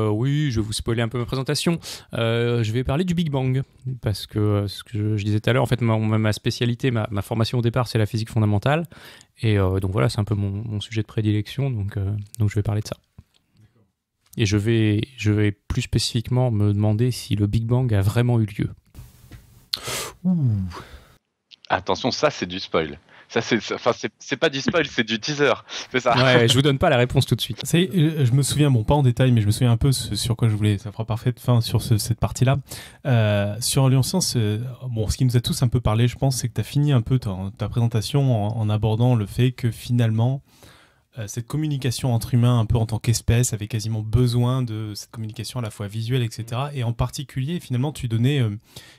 oui, je vais vous spoiler un peu ma présentation. je vais parler du Big Bang, parce que ce que je, disais tout à l'heure, en fait, ma, spécialité, ma, formation au départ, c'est la physique fondamentale. Et donc voilà, c'est un peu mon, mon, sujet de prédilection, donc, donc je vais parler de ça. Et je vais, je vais plus spécifiquement me demander si le Big Bang a vraiment eu lieu. Ouh. Attention, ça c'est du spoil. Ça c'est, enfin c'est, pas du spoil, c'est du teaser. C'est ça. Ouais, *laughs* je vous donne pas la réponse tout de suite. C'est, euh, je me souviens, bon pas en détail, mais je me souviens un peu sur quoi je voulais. Ça fera parfaite fin sur cette partie-là. Euh, sur Alliance Science, euh, bon, ce qui nous a tous un peu parlé, je pense, c'est que tu as fini un peu ta, présentation en, abordant le fait que finalement euh, cette communication entre humains un peu en tant qu'espèce avait quasiment besoin de cette communication à la fois visuelle, etc. Mm. Et en particulier, finalement, tu donnais euh,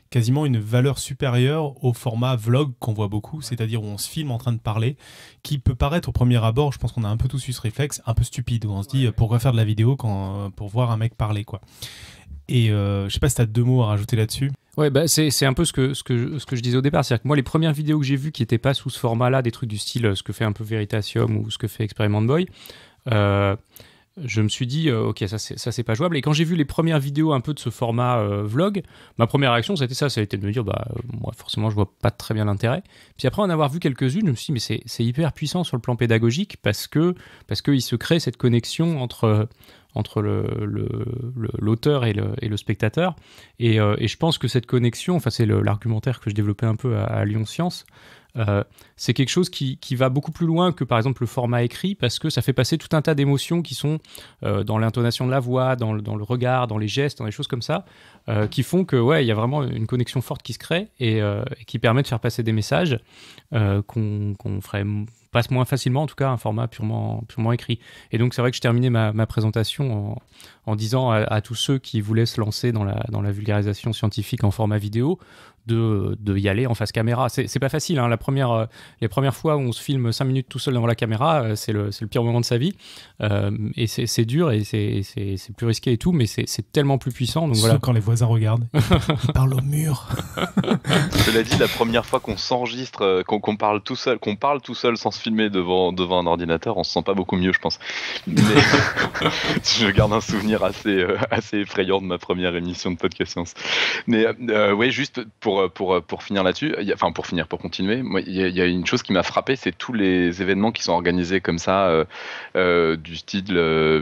quasiment une valeur supérieure au format vlog qu'on voit beaucoup, c'est-à-dire où on se filme en train de parler, qui peut paraître au premier abord, je pense qu'on a un peu tous eu ce réflexe, un peu stupide, où on se dit euh, pourquoi faire de la vidéo pour voir un mec parler, quoi. Et je sais pas si tu as deux mots à rajouter là-dessus. Ouais, bah, c'est un peu ce que, ce, que, ce que je disais au départ. C'est-à-dire que moi, les premières vidéos que j'ai vues qui n'étaient pas sous ce format-là, des trucs du style euh, ce que fait un peu Veritasium ou ce que fait Experiment Boy, euh, je me suis dit, euh, ok, ça c'est pas jouable. Et quand j'ai vu les premières vidéos un peu de ce format vlog, ma première réaction c'était ça, ça a été de me dire, bah moi forcément je vois pas très bien l'intérêt. Puis après en avoir vu quelques-unes, je me suis dit, mais c'est hyper puissant sur le plan pédagogique parce que parce qu'il se crée cette connexion entre entre l'auteur et, le, spectateur. Euh, et, je pense que cette connexion, enfin c'est l'argumentaire que je développais un peu à Lyon Science, euh, c'est quelque chose qui, va beaucoup plus loin que par exemple le format écrit parce que ça fait passer tout un tas d'émotions qui sont euh, dans l'intonation de la voix, dans le, regard, dans les gestes, dans les choses comme ça, euh, qui font que ouais, il y a vraiment une connexion forte qui se crée et, qui permet de faire passer des messages qu'on ferait passe moins facilement en tout cas un format purement écrit. Et donc c'est vrai que je terminais ma, présentation en, disant à, tous ceux qui voulaient se lancer dans la vulgarisation scientifique en format vidéo de, y aller en face caméra. C'est pas facile. Hein. La première, euh, les premières fois où on se filme 5 minutes tout seul devant la caméra, euh, c'est le, pire moment de sa vie. Euh, et c'est dur et c'est plus risqué et tout, mais c'est tellement plus puissant. Donc voilà. quand les voisins regardent, *laughs* ils parlent au mur. *laughs* Cela dit, la première fois qu'on s'enregistre, qu'on parle tout seul, qu'on parle tout seul sans se filmer devant, devant un ordinateur, on se sent pas beaucoup mieux, je pense. *laughs* je garde un souvenir assez, assez effrayant de ma première émission de podcast science. Mais ouais, juste pour euh, euh, pour, finir là-dessus, enfin pour finir, pour continuer, il y, a une chose qui m'a frappé, c'est tous les événements qui sont organisés comme ça, euh, du style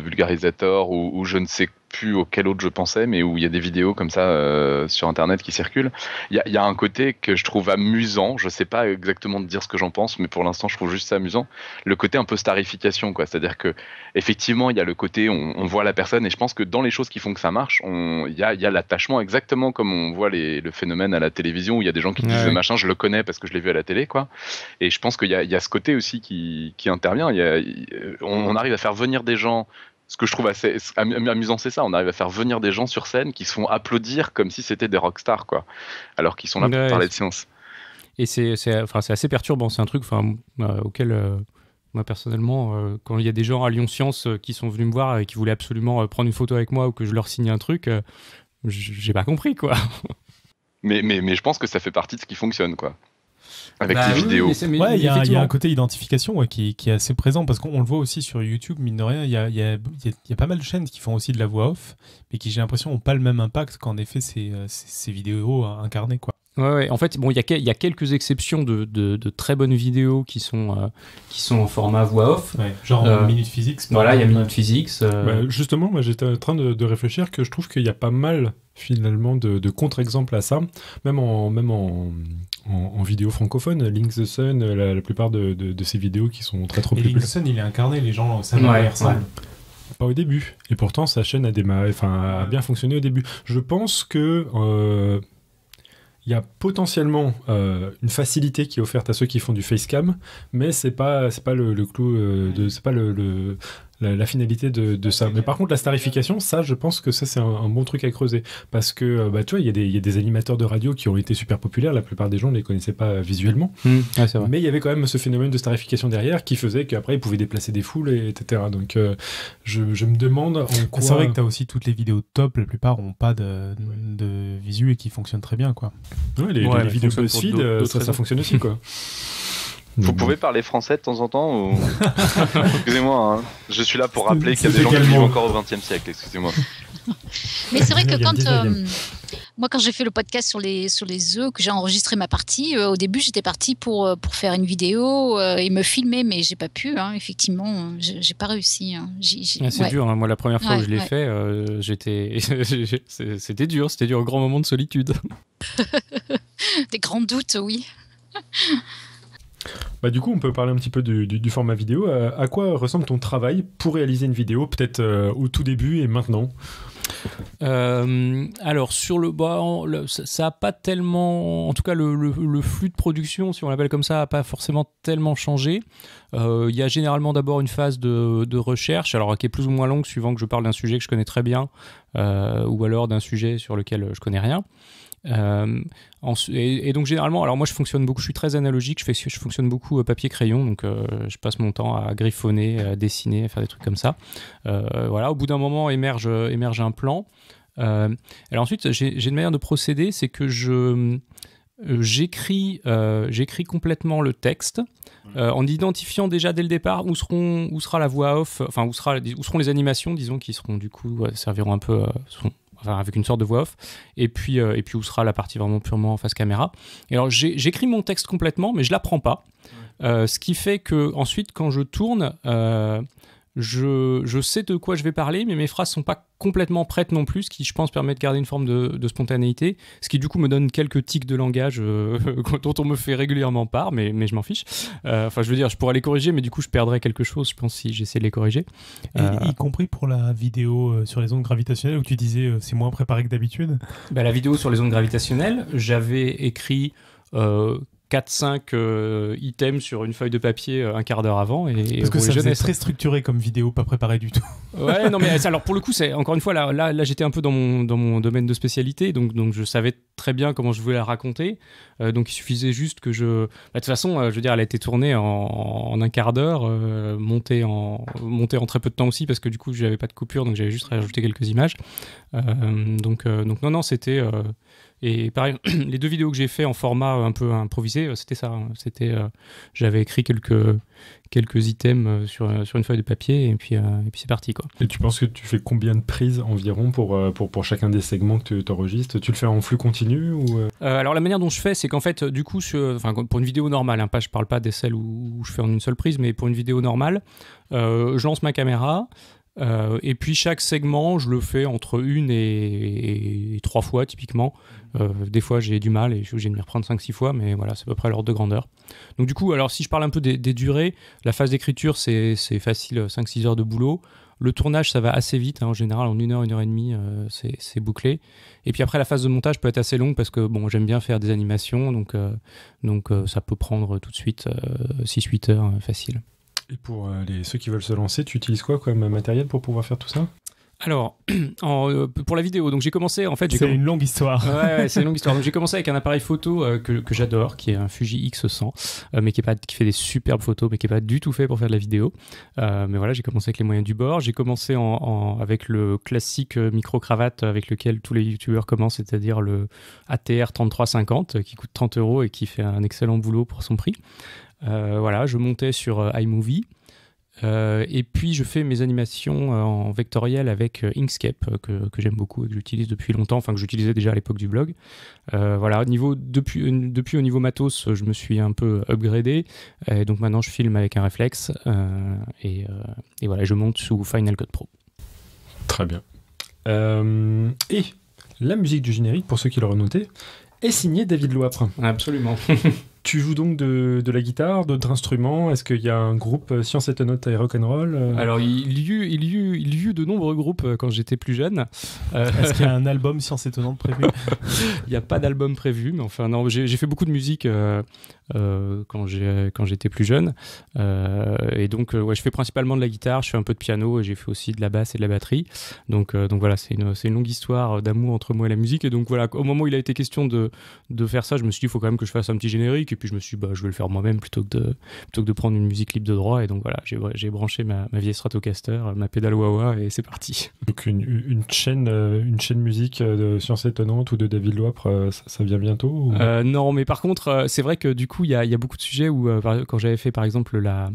vulgarisateur ou, je ne sais plus auquel autre je pensais, mais où il y a des vidéos comme ça euh, sur Internet qui circulent. Il y, a, un côté que je trouve amusant. Je sais pas exactement dire ce que j'en pense, mais pour l'instant, je trouve juste ça amusant. Le côté un peu starification, quoi. C'est-à-dire que effectivement, il y a le côté on, on, voit la personne, et je pense que dans les choses qui font que ça marche, il y a, l'attachement exactement comme on voit le phénomène à la télévision où il y a des gens qui disent le machin, je le connais parce que je l'ai vu à la télé, quoi. Et je pense qu'il y, y a, ce côté aussi qui, intervient. Euh, on arrive à faire venir des gens ce que je trouve assez amusant, c'est ça. On arrive à faire venir des gens sur scène qui se font applaudir comme si c'était des rockstars, quoi. Alors qu'ils sont là pour parler de science. Et c'est assez perturbant. C'est un truc enfin, euh, auquel, euh, moi personnellement, euh, quand il y a des gens à Lyon Science qui sont venus me voir et qui voulaient absolument prendre une photo avec moi ou que je leur signe un truc, j'ai pas compris, quoi. mais, mais, mais je pense que ça fait partie de ce qui fonctionne, quoi avec bah, les vidéos. il y, a un côté identification qui, est assez présent parce qu'on le voit aussi sur YouTube, mine de rien, il y a, pas mal de chaînes qui font aussi de la voix off, mais qui j'ai l'impression n'ont pas le même impact qu'en effet ces, euh, ces, vidéos euh, incarnées. Quoi. Ouais, En fait, bon, il y, y, a quelques exceptions de, très bonnes vidéos qui sont, euh, qui sont en format voix off. genre Minute Physics. Voilà, il y a Minute Physics. Bah, justement, moi j'étais en train de, réfléchir que je trouve qu'il y a pas mal finalement de, contre-exemples à ça, même même en, en, vidéo francophone. Link the Sun, euh, la, plupart de, ses ces vidéos qui sont très trop. Et Link the Sun, il est incarné, les gens, ça ouais, ouais. Pas au début. Et pourtant, sa chaîne a, démarré, enfin, a bien fonctionné au début. Je pense que. il euh, y a potentiellement euh, une facilité qui est offerte à ceux qui font du facecam, mais c'est pas pas le, clou de c'est pas le, la, finalité de, ça. Mais par contre, la starification, ça, je pense que ça, c'est un, bon truc à creuser. Parce que, euh, bah, tu vois, il y, a des animateurs de radio qui ont été super populaires. La plupart des gens ne les connaissaient pas euh, visuellement. Mmh. Mais il y avait quand même ce phénomène de starification derrière qui faisait qu'après, ils pouvaient déplacer des foules, et, etc. Donc, euh, je, me demande C'est vrai que tu as aussi toutes les vidéos top. La plupart n'ont pas de, visu et qui fonctionnent très bien, quoi. Ouais, les, vidéos BuzzFeed, ça, ça fonctionne aussi, quoi. *laughs* Vous pouvez parler français de temps en temps *laughs* Excusez-moi, hein. je suis là pour rappeler qu'il y a des gens qui vivent encore au XXe siècle, excusez-moi. *laughs* Mais c'est vrai que quand. Euh, moi, quand j'ai fait le podcast sur les, sur les œufs, que j'ai enregistré ma partie, euh, au début, j'étais partie pour, euh, pour faire une vidéo et me filmer, mais j'ai pas pu, hein, effectivement, j'ai pas réussi. Hein. Ah, c'est dur, hein. moi, la première fois que je l'ai fait, j'étais. *laughs* c'était dur, c'était dur, un grand moment de solitude. Des grands doutes, oui. Bah du coup, on peut parler un petit peu du, format vidéo. Euh, à quoi ressemble ton travail pour réaliser une vidéo, peut-être euh, au tout début et maintenant euh, alors sur le ça n'a pas tellement, en tout cas le, flux de production, si on l'appelle comme ça, n'a pas forcément tellement changé. Il y a généralement d'abord une phase de, recherche, alors qui est plus ou moins longue suivant que je parle d'un sujet que je connais très bien ou alors d'un sujet sur lequel je connais rien. Euh, et, donc généralement, alors moi je fonctionne beaucoup, je suis très analogique, je, fais, je fonctionne beaucoup euh, papier-crayon, donc euh, je passe mon temps à griffonner, à dessiner, à faire des trucs comme ça. voilà, au bout d'un moment émerge, émerge un plan. alors ensuite, j'ai une manière de procéder, c'est que je j'écris j'écris complètement le texte en identifiant déjà dès le départ où seront où sera la voix off, enfin où sera où seront les animations, disons, qui seront du coup serviront un peu seront, enfin avec une sorte de voix off, et puis, euh, et puis où sera la partie vraiment purement face caméra. Et alors j'écris mon texte complètement, mais je ne l'apprends pas. Euh, ce qui fait que ensuite, quand je tourne, euh, je, sais de quoi je vais parler, mais mes phrases sont pas complètement prêtes non plus, ce qui, je pense, permet de garder une forme de, spontanéité, ce qui, du coup, me donne quelques tics de langage euh, *laughs* dont on me fait régulièrement part, mais, je m'en fiche. Euh, enfin, je veux dire, je pourrais les corriger, mais du coup, je perdrais quelque chose, je pense, si j'essaie de les corriger. Euh, y compris pour la vidéo sur les ondes gravitationnelles, où tu disais c'est moins préparé que d'habitude bah, La vidéo sur les ondes gravitationnelles, j'avais écrit 4-5 euh, items sur une feuille de papier euh, un quart d'heure avant. Et, Parce que ça faisait très structuré comme vidéo, pas préparé du tout. ouais, non, mais *laughs* alors pour le coup, c'est encore une fois, là, j'étais un peu dans mon, dans mon domaine de spécialité, donc, donc je savais très bien comment je voulais la raconter. Euh, donc il suffisait juste que je. Bah, de toute façon, je veux dire, elle a été tournée en, en un quart d'heure, montée, en, montée en très peu de temps aussi, parce que du coup, n'avais pas de coupure, donc j'avais juste rajouté quelques images. donc, donc non, non, c'était et pareil, *clears throat* les deux vidéos que j'ai fait en format euh, un peu improvisé, euh, c'était ça. Hein. C'était, euh, j'avais écrit quelques, quelques items sur, sur une feuille de papier et puis, et puis c'est parti. Quoi. Et tu penses que tu fais combien de prises environ pour, pour, pour chacun des segments que tu enregistres Tu le fais en flux continu ou... alors la manière dont je fais, c'est qu'en fait, du coup, pour une vidéo normale, hein, pas, je parle pas des celles où, je fais en une seule prise, mais pour une vidéo normale, je lance ma caméra. et puis chaque segment, je le fais entre une et trois fois typiquement. Euh, des fois, j'ai du mal et je suis obligé de m'y reprendre 5-6 fois, mais voilà, c'est à peu près l'ordre de grandeur. Donc, du coup, alors si je parle un peu des, durées, la phase d'écriture, c'est facile, 5-6 heures de boulot. Le tournage, ça va assez vite. Hein, en général, en une heure, une heure et demie, euh, c'est bouclé. Et puis après, la phase de montage peut être assez longue parce que bon, j'aime bien faire des animations, donc, euh, donc ça peut prendre tout de suite 6-8 heures facile. Et pour ceux qui veulent se lancer, tu utilises quoi comme matériel pour pouvoir faire tout ça alors, *clears throat* euh, pour la vidéo, donc j'ai commencé en fait. C'est une longue *laughs* histoire. c'est une longue histoire. j'ai commencé avec un appareil photo euh, que, j'adore, qui est un Fuji X100, euh, mais qui est pas qui fait des superbes photos, mais qui n'est pas du tout fait pour faire de la vidéo. mais voilà, j'ai commencé avec les moyens du bord. J'ai commencé en, avec le classique micro cravate avec lequel tous les youtubeurs commencent, c'est-à-dire le ATR 3350, qui coûte 30 euros et qui fait un excellent boulot pour son prix. voilà, je montais sur iMovie. Euh, et puis je fais mes animations euh, en vectoriel avec euh, Inkscape que, j'aime beaucoup et que j'utilise depuis longtemps, enfin que j'utilisais déjà à l'époque du blog. voilà, niveau, depuis, depuis au niveau matos, je me suis un peu upgradé et donc maintenant je filme avec un réflexe et, voilà, je monte sous Final Cut Pro. Très bien. et la musique du générique, pour ceux qui l'auraient noté, est signée David Loaprin. Absolument. *laughs* Tu joues donc de, la guitare, d'autres instruments Est-ce qu'il y a un groupe euh, Science et Note et Rock'n'Roll euh? Alors, il y, eut, il, y il y de nombreux groupes euh, quand j'étais plus jeune. *laughs* Est-ce qu'il y a *laughs* un album Science étonnante prévu Il n'y a pas d'album prévu, mais enfin, non, j'ai fait beaucoup de musique euh, quand j'étais plus jeune. Euh, et donc, euh, ouais, je fais principalement de la guitare, je fais un peu de piano et j'ai fait aussi de la basse et de la batterie. Donc, donc voilà, c'est une, une, longue histoire d'amour entre moi et la musique. Et donc voilà, au moment où il a été question de, de faire ça, je me suis dit, il faut quand même que je fasse un petit générique. Et puis je me suis dit, bah, je vais le faire moi-même plutôt, que de, plutôt que de prendre une musique libre de droit. Et donc voilà, j'ai branché ma, vieille Stratocaster, ma pédale Wawa et c'est parti. Donc une, chaîne, une chaîne musique de Science Étonnante ou de David Loipre, ça, vient bientôt Non, mais par contre, c'est vrai que du coup, il y, a, beaucoup de sujets où, euh, quand j'avais fait par exemple la,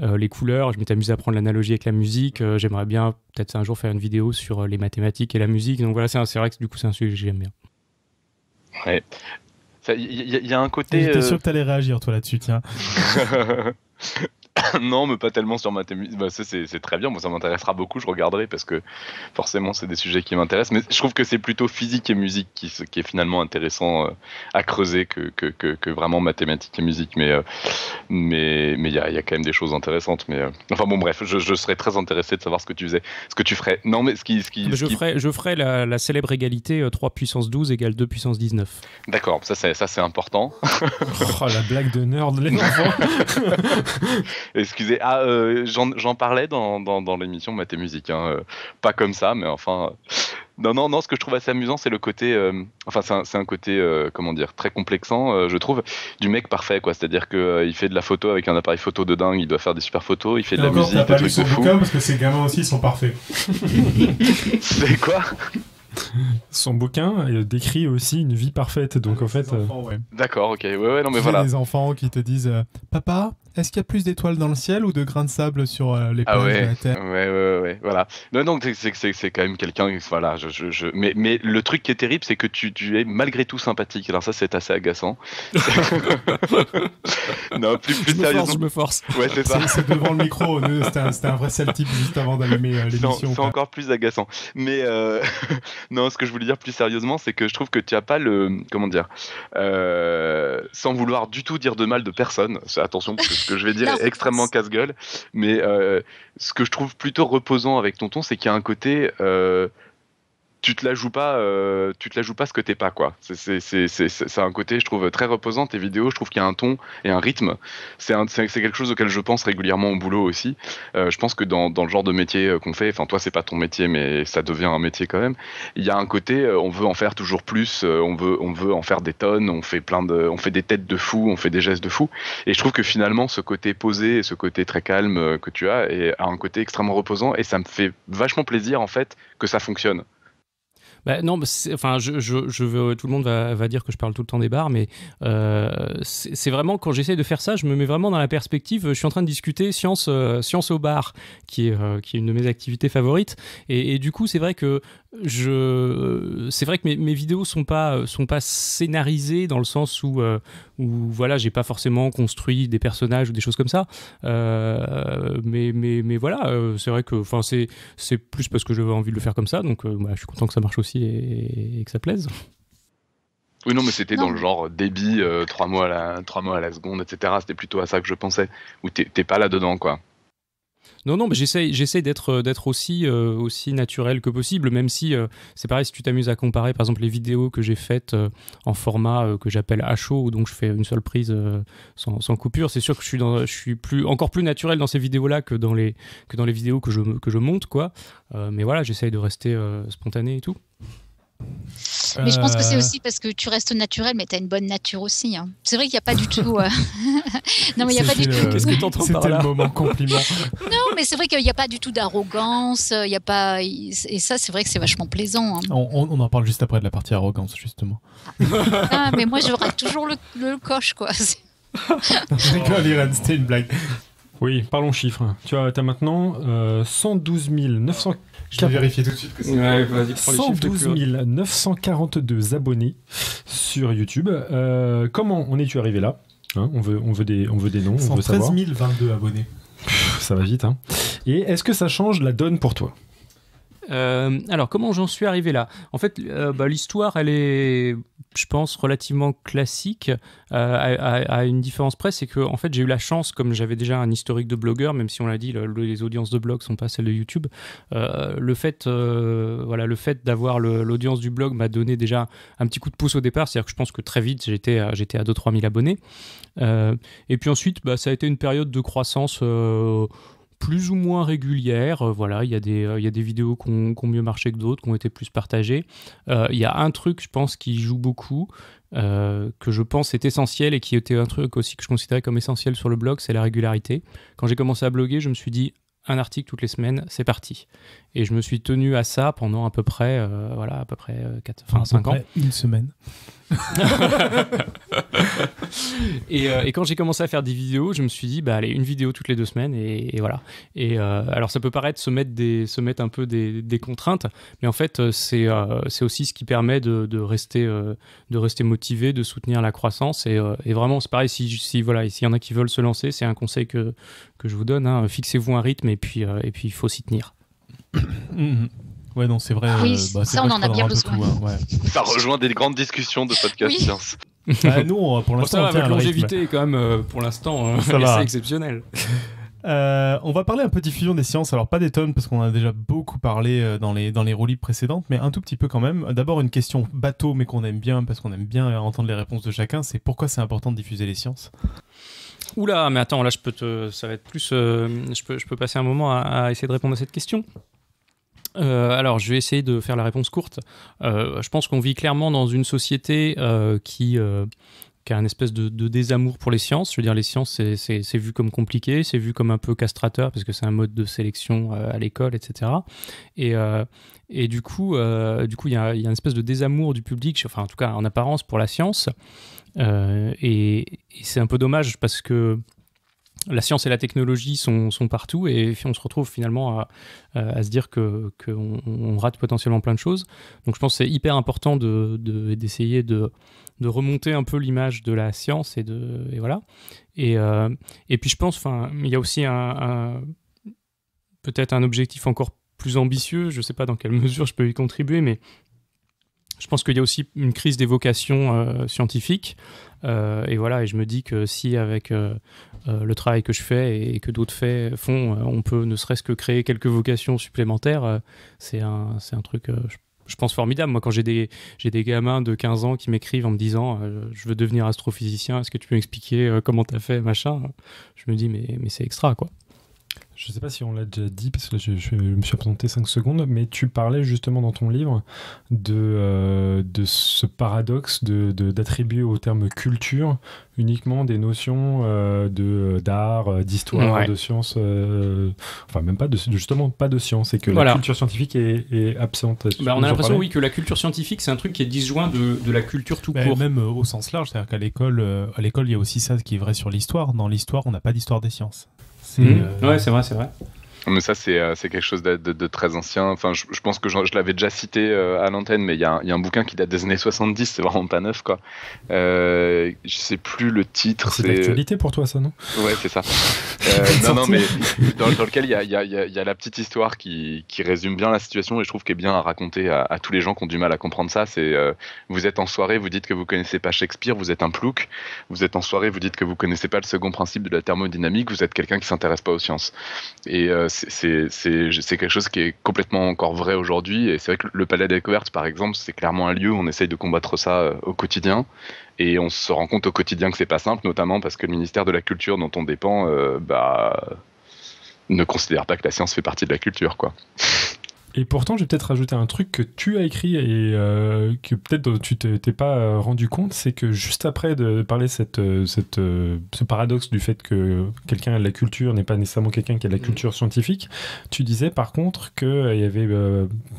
euh, les couleurs, je m'étais amusé à prendre l'analogie avec la musique. Euh, j'aimerais bien peut-être un jour faire une vidéo sur les mathématiques et la musique. Donc voilà, c'est vrai que du coup, c'est un sujet que j'aime bien. Ouais. Il y, y, a un côté. J'étais sûr que tu allais réagir, toi, là-dessus, tiens. *laughs* *laughs* non, mais pas tellement sur mathématiques, thématique. Bah, c'est très bien, moi ça m'intéressera beaucoup, je regarderai parce que forcément c'est des sujets qui m'intéressent. Mais je trouve que c'est plutôt physique et musique qui, qui est finalement intéressant euh, à creuser que, vraiment mathématiques et musique. Mais euh, mais mais il y a, quand même des choses intéressantes. Mais euh, enfin bon, bref, je, serais très intéressé de savoir ce que tu faisais, ce que tu ferais. Non, mais ce qui, ce qui, ah, je, Ferais, je la, célèbre égalité 3 puissance 12 égale 2 puissance 19. D'accord, ça c'est ça c'est important. *laughs* oh la blague de nerd les enfants. *laughs* Excusez. Ah, euh, j'en parlais dans, dans, l'émission Mathé Musique. Hein. Euh, pas comme ça, mais enfin. Euh, non, non, non, ce que je trouve assez amusant, c'est le côté. enfin, c'est un, côté, comment dire, très complexant, je trouve, du mec parfait, quoi. C'est-à-dire qu'il fait de la photo avec un appareil photo de dingue, il doit faire des super photos, il fait de la musique, des trucs de Bouquin parce que ces gamins aussi sont parfaits. *laughs* c'est quoi son bouquin décrit aussi une vie parfaite. Donc en fait, d'accord, ok, ouais, ouais, non mais voilà. Les enfants qui te disent, papa, est-ce qu'il y a plus d'étoiles dans le ciel ou de grains de sable sur euh, les ah plages de la Terre Ouais, ouais, ouais, voilà. Non, donc c'est quand même quelqu'un. Voilà, Mais, mais, le truc qui est terrible, c'est que tu, es malgré tout sympathique. Alors ça, c'est assez agaçant. *laughs* non, plus, sérieusement... je me force, je me force. Ouais, c'est ça. C'est devant le micro. C'était un, vrai sale type juste avant d'allumer euh, l'émission. C'est encore plus agaçant. Mais euh, *laughs* non, ce que je voulais dire plus sérieusement, c'est que je trouve que tu n'as pas le. Comment dire Sans vouloir du tout dire de mal de personne. Attention, parce que que je vais dire extrêmement casse-gueule. Mais euh, ce que je trouve plutôt reposant avec Tonton, c'est qu'il y a un côté. Euh, tu te la joues pas, euh, tu te la joues pas ce que t'es pas quoi. C'est un côté je trouve très reposant tes vidéos. Je trouve qu'il y a un ton et un rythme. C'est quelque chose auquel je pense régulièrement au boulot aussi. Euh, je pense que dans, dans, le genre de métier euh, qu'on fait, enfin toi c'est pas ton métier mais ça devient un métier quand même. Il y a un côté on veut en faire toujours plus, on veut on veut en faire des tonnes, on fait plein de, on fait des têtes de fou, on fait des gestes de fou. Et je trouve que finalement ce côté posé ce côté très calme que tu as et a un côté extrêmement reposant et ça me fait vachement plaisir en fait que ça fonctionne. Bah, non, enfin, je, je, je veux, tout le monde va, dire que je parle tout le temps des bars, mais euh, c'est vraiment quand j'essaie de faire ça, je me mets vraiment dans la perspective. Je suis en train de discuter science, euh, science au bar, qui est, euh, qui est une de mes activités favorites, et du coup, c'est vrai que je c'est vrai que mes, vidéos sont pas euh, sont pas scénarisées dans le sens où euh, où voilà j'ai pas forcément construit des personnages ou des choses comme ça euh, mais mais mais voilà c'est vrai que enfin c'est c'est plus parce que j'avais envie de le faire comme ça donc bah, je suis content que ça marche aussi et, que ça plaise oui, non, mais c'était dans le genre débit, trois mois à la, trois mois à la seconde, etc. C'était plutôt à ça que je pensais. Où t'es pas là dedans, quoi. Non, non, mais j'essaie d'être, euh, d'être aussi, euh, aussi naturel que possible, même si euh, c'est pareil, si tu t'amuses à comparer, par exemple, les vidéos que j'ai faites en format que j'appelle à chaud, donc je fais une seule prise sans, coupure, c'est sûr que je suis, plus, encore plus naturel dans ces vidéos-là que dans les, que dans les vidéos que je, que je monte, quoi. mais voilà, j'essaye de rester spontané et tout. Mais je pense que c'est euh. aussi parce que tu restes naturel, mais tu as une bonne nature aussi. Hein. C'est vrai qu'il n'y a pas du tout. Euh, *laughs* non, mais il n'y a pas du tout. Euh, Qu'est-ce que entends par là le moment compliment. *laughs* non, mais c'est vrai qu'il n'y a pas du tout d'arrogance. Il y a pas. Et ça, c'est vrai que c'est vachement plaisant. Hein. On, en parle juste après de la partie arrogance, justement. ah, ah mais moi, je rate toujours le, coche, quoi. *laughs* c'était une blague. Oui, parlons chiffres. Tu as, as maintenant 112 940 je vais vérifier tout de suite que 112 942 abonnés sur YouTube. Euh, comment en es-tu arrivé là hein on, veut, des, on veut des noms. 113 on 022 abonnés. ça va vite. Hein. Et est-ce que ça change la donne pour toi euh, alors, comment j'en suis arrivé là En fait, euh, bah, l'histoire, elle est, je pense, relativement classique, euh, à, une différence près, c'est que en fait, j'ai eu la chance, comme j'avais déjà un historique de blogueur, même si on l'a dit, les audiences de blog sont pas celles de YouTube, le fait, voilà, le fait d'avoir l'audience du blog m'a donné déjà un petit coup de pouce au départ, c'est-à-dire que je pense que très vite, j'étais à, à 2-3 000 abonnés. et puis ensuite, bah, ça a été une période de croissance plus ou moins régulière. Euh, voilà, il y, a des, euh, des vidéos qui ont, mieux marché que d'autres, qui ont été plus partagées. Euh, il y a un truc, je pense, qui joue beaucoup, que je pense est essentiel et qui était un truc aussi que je considérais comme essentiel sur le blog, c'est la régularité. Quand j'ai commencé à bloguer, je me suis dit un article toutes les semaines, c'est parti. Et je me suis tenu à ça pendant à peu près, euh, voilà, à peu près 5 euh, ans. Une semaine. *laughs* *laughs* Euh, et, quand j'ai commencé à faire des vidéos, je me suis dit, bah, allez, une vidéo toutes les deux semaines, et, voilà. Et alors, ça peut paraître se mettre, des, se mettre un peu des, contraintes, mais en fait, c'est c'est aussi ce qui permet de, rester, de rester motivé, de soutenir la croissance. Et, vraiment, c'est pareil, si, voilà, s'il y en a qui veulent se lancer, c'est un conseil que, que je vous donne. Hein. Fixez-vous un rythme, et puis, et puis il faut s'y tenir. Mm-hmm. Ouais, non, c'est vrai. Euh, bah, ça, on en a bien besoin. Ça rejoint des grandes discussions de podcast oui. science. nous, euh, pour l'instant, quand même, pour l'instant, c'est exceptionnel. on va parler un peu diffusion des sciences, alors pas des tonnes parce qu'on a déjà beaucoup parlé euh, dans les, dans les roulis précédentes, mais un tout petit peu quand même. D'abord une question bateau mais qu'on aime bien parce qu'on aime bien entendre les réponses de chacun, c'est pourquoi c'est important de diffuser les sciences Oula, mais attends, là je peux te... ça va être plus... je, peux, je peux passer un moment à essayer de répondre à cette question. Euh, alors, je vais essayer de faire la réponse courte. Euh, je pense qu'on vit clairement dans une société euh, qui, a un espèce de, désamour pour les sciences. Je veux dire, les sciences, c'est vu comme compliqué, c'est vu comme un peu castrateur, parce que c'est un mode de sélection à l'école, etc. Et, du coup, du coup, il y, a une espèce de désamour du public, enfin, en tout cas, en apparence, pour la science. et c'est un peu dommage parce que la science et la technologie sont, partout et on se retrouve finalement à, se dire qu'on que on rate potentiellement plein de choses. Donc je pense que c'est hyper important d'essayer de, de, remonter un peu l'image de la science et, de, et voilà. Et, euh, et puis je pense, enfin, il y a aussi un, peut-être un objectif encore plus ambitieux. Je ne sais pas dans quelle *laughs* mesure je peux y contribuer, mais je pense qu'il y a aussi une crise des vocations euh, scientifiques. Euh, et voilà, et je me dis que si avec euh, le travail que je fais et, que d'autres font. Euh, on peut ne serait-ce que créer quelques vocations supplémentaires. Euh, c'est un, un truc, je pense formidable. Moi, quand j'ai des, des gamins de 15 ans qui m'écrivent en me disant Je veux devenir astrophysicien, est-ce que tu peux m'expliquer comment tu as fait, machin Je me dis Mais, mais c'est extra, quoi. Je ne sais pas si on l'a déjà dit, parce que là, je, me suis présenté 5 secondes, mais tu parlais justement dans ton livre de, euh, de ce paradoxe d'attribuer de, d'attribuer au terme culture uniquement des notions euh, de euh, d'art, d'histoire, de science, enfin même pas de, justement pas de science, et que la culture scientifique est, absente. Bah, on a l'impression, oui, que la culture scientifique, c'est un truc qui est disjoint de, la culture tout ben, court. Même au sens large, c'est-à-dire qu'à l'école, à l'école, il y a aussi ça qui est vrai sur l'histoire. Dans l'histoire, on n'a pas d'histoire des sciences. Oui, hmm. euh, Ouais, c'est vrai, c'est vrai. Mais ça, c'est euh, quelque chose de, très ancien. Enfin, je, pense que je, l'avais déjà cité euh, à l'antenne, mais il y, y, a un bouquin qui date des années 70, c'est vraiment pas neuf, quoi. Euh, je sais plus le titre. C'est l'actualité pour toi, ça, non Ouais, c'est ça. *laughs* Euh, non, non, mais dans, lequel il y a, y, a, y a, la petite histoire qui, qui, résume bien la situation et je trouve qu'elle est bien à raconter à, à, tous les gens qui ont du mal à comprendre ça. C'est vous êtes en soirée, vous dites que vous connaissez pas Shakespeare, vous êtes un plouc. Vous êtes en soirée, vous dites que vous connaissez pas le second principe de la thermodynamique, vous êtes quelqu'un qui s'intéresse pas aux sciences. Et c'est quelque chose qui est complètement encore vrai aujourd'hui. Et c'est vrai que le Palais des Découvertes, par exemple, c'est clairement un lieu où on essaye de combattre ça euh, au quotidien. Et on se rend compte au quotidien que c'est pas simple, notamment parce que le ministère de la Culture dont on dépend, euh, bah, ne considère pas que la science fait partie de la culture, quoi. Et pourtant, je vais peut-être rajouter un truc que tu as écrit et euh, que peut-être tu t'es pas euh, rendu compte, c'est que juste après de parler cette, euh, ce paradoxe du fait que quelqu'un a de la culture n'est pas nécessairement quelqu'un qui a de la mm. culture scientifique, tu disais par contre qu'il y avait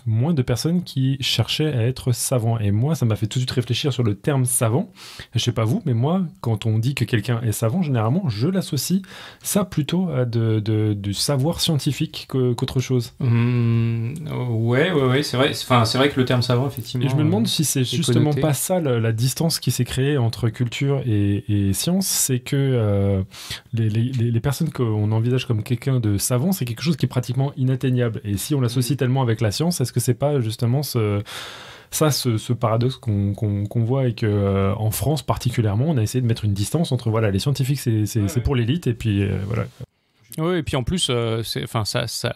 moins de personnes qui cherchaient à être savants. Et moi, ça m'a fait tout de suite réfléchir sur le terme savant. Je sais pas vous, mais moi, quand on dit que quelqu'un est savant, généralement, je l'associe ça plutôt à de, du savoir scientifique qu'autre chose. Mm. Oh, ouais, ouais, ouais, c'est vrai. Enfin, c'est vrai que le terme savant, effectivement. Et je me demande euh, si c'est justement pas ça la, distance qui s'est créée entre culture et, science, c'est que euh, les, personnes qu'on envisage comme quelqu'un de savant, c'est quelque chose qui est pratiquement inatteignable. Et si on l'associe mm. tellement avec la science, est-ce que c'est pas justement ce ça, ce, paradoxe qu'on voit et que euh, en France particulièrement, on a essayé de mettre une distance entre voilà, les scientifiques, c'est pour l'élite, et puis voilà. Oui, et puis en plus, euh, enfin, ça, ça,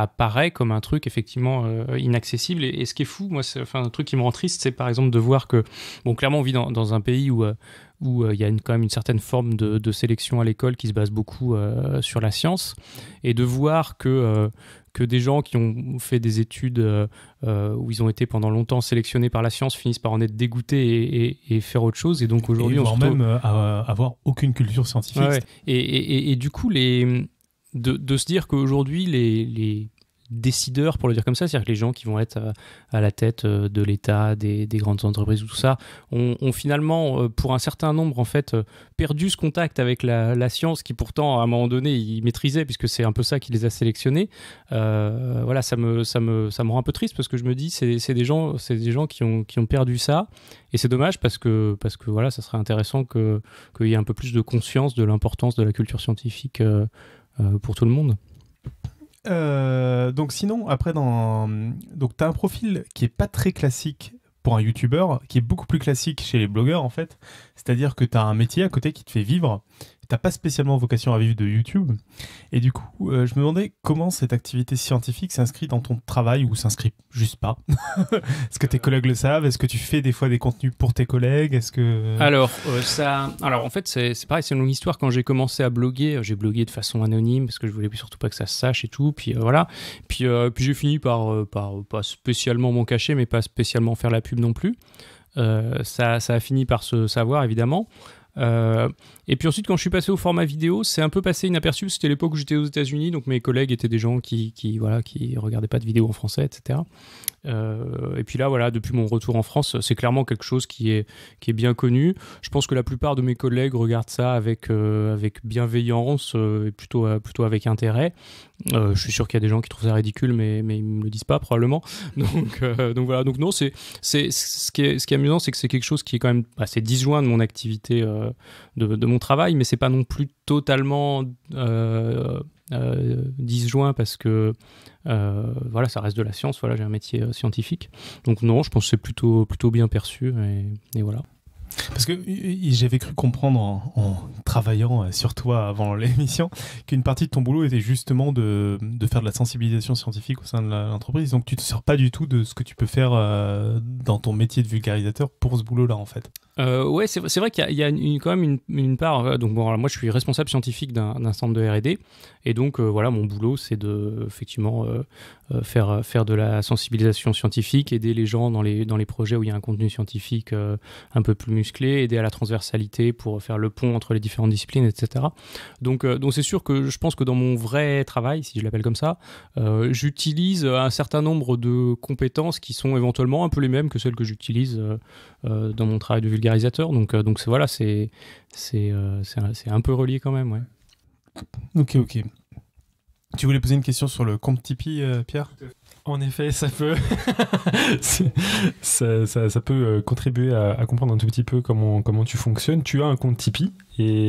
apparaît comme un truc effectivement euh, inaccessible. Et, ce qui est fou, moi, c'est enfin, un truc qui me rend triste, c'est par exemple de voir que, bon, clairement, on vit dans, un pays où, euh, où il y a quand même une certaine forme de, sélection à l'école qui se base beaucoup sur la science, et de voir que, que des gens qui ont fait des études euh, euh, où ils ont été pendant longtemps sélectionnés par la science finissent par en être dégoûtés et, faire autre chose. Et donc aujourd'hui, on se même euh, à avoir aucune culture scientifique. et, et, du coup, les... de, se dire qu'aujourd'hui, les décideurs, pour le dire comme ça, c'est-à-dire que les gens qui vont être euh, à la tête euh, de l'État, des, grandes entreprises, tout ça, ont, finalement, euh, pour un certain nombre, en fait, perdu ce contact avec la, science qui, pourtant, à un moment donné, ils maîtrisaient, puisque c'est un peu ça qui les a sélectionnés. voilà, ça me, ça, me, ça me rend un peu triste parce que je me dis, c'est, des gens, c'est des gens qui ont, qui ont perdu ça. Et c'est dommage parce que, parce que voilà, ça serait intéressant qu'il y ait un peu plus de conscience de l'importance de la culture scientifique pour tout le monde. Euh, donc sinon, après, dans... donc t'as un profil qui est pas très classique pour un youtubeur, qui est beaucoup plus classique chez les blogueurs en fait. C'est-à-dire que t'as un métier à côté qui te fait vivre t'as pas spécialement vocation à vivre de YouTube. Et du coup, euh, je me demandais comment cette activité scientifique s'inscrit dans ton travail ou s'inscrit juste pas. *laughs* Est-ce que tes euh. collègues le savent Est-ce que tu fais des fois des contenus pour tes collègues Est-ce que alors euh, ça, alors en fait c'est pareil, c'est une longue histoire. Quand j'ai commencé à bloguer, j'ai blogué de façon anonyme parce que je voulais surtout pas que ça se sache et tout. Puis voilà. Puis puis j'ai fini par pas spécialement m'en cacher, mais pas spécialement faire la pub non plus. ça, ça, a fini par se savoir évidemment. Euh, et puis ensuite, quand je suis passé au format vidéo, c'est un peu passé inaperçu. C'était l'époque où j'étais aux États-Unis, donc mes collègues étaient des gens qui, qui voilà, qui regardaient pas de vidéos en français, etc. Euh, et puis là, voilà, depuis mon retour en France, c'est clairement quelque chose qui est, qui est bien connu. Je pense que la plupart de mes collègues regardent ça avec, euh, avec bienveillance euh, et plutôt, plutôt avec intérêt. je suis sûr qu'il y a des gens qui trouvent ça ridicule, mais, mais ils ne me le disent pas probablement. *laughs* Donc, donc voilà, donc non, c'est, c'est, ce, qui est, ce qui est amusant, c'est que c'est quelque chose qui est quand même assez bah, disjoint de mon activité, de, de, mon travail, mais c'est pas non plus totalement euh, disjoint parce que euh, voilà, ça reste de la science. Voilà, j'ai un métier euh, scientifique. Donc non, je pense que c'est plutôt plutôt bien perçu et, voilà. Parce que j'avais cru comprendre en, travaillant sur toi avant *laughs* l'émission qu'une partie de ton boulot était justement de, faire de la sensibilisation scientifique au sein de l'entreprise. Donc tu ne te sors pas du tout de ce que tu peux faire dans ton métier de vulgarisateur pour ce boulot-là en fait. ouais, c'est, vrai qu'il y a, une, quand même une, part. Donc moi je suis responsable scientifique d'un, centre de R&D et donc, euh, voilà, mon boulot, c'est de effectivement euh, euh, faire, faire de la sensibilisation scientifique, aider les gens dans les, dans les projets où il y a un contenu scientifique un peu plus musclé, aider à la transversalité pour faire le pont entre les différentes disciplines, etc. Donc, donc c'est sûr que je pense que dans mon vrai travail, si je l'appelle comme ça, j'utilise un certain nombre de compétences qui sont éventuellement un peu les mêmes que celles que j'utilise dans mon travail de vulgarisateur. Donc, donc voilà, c'est c'est un, un peu relié quand même. Ouais. Ok, ok. Tu voulais poser une question sur le compte Tipeee, euh, Pierre En effet, ça peut, *laughs* ça, peut euh, contribuer à, comprendre un tout petit peu comment, comment tu fonctionnes. Tu as un compte Tipeee et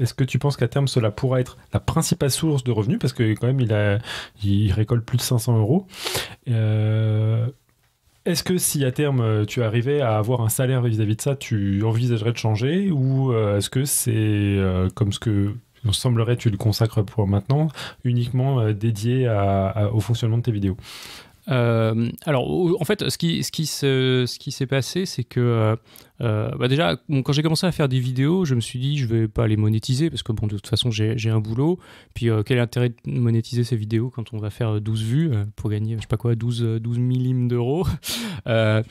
est-ce que tu penses qu'à terme cela pourra être la principale source de revenus parce que quand même il, a, il récolte plus de 500 euros. Euh, est-ce que si à terme tu arrivais à avoir un salaire vis-à-vis de ça, tu envisagerais de changer ou est-ce que c'est comme ce que il semblerait que tu le consacres pour maintenant, uniquement euh, dédié au fonctionnement de tes vidéos. Euh, alors, en fait, ce qui, ce qui, ce qui s'est passé, c'est que euh, euh, bah déjà, quand j'ai commencé à faire des vidéos, je me suis dit, je vais pas les monétiser parce que, bon, de toute façon, j'ai un boulot. Puis, euh, quel intérêt de monétiser ces vidéos quand on va faire 12 euh, vues pour gagner, je sais pas quoi, 12, 12 millimes d'euros *laughs* vraiment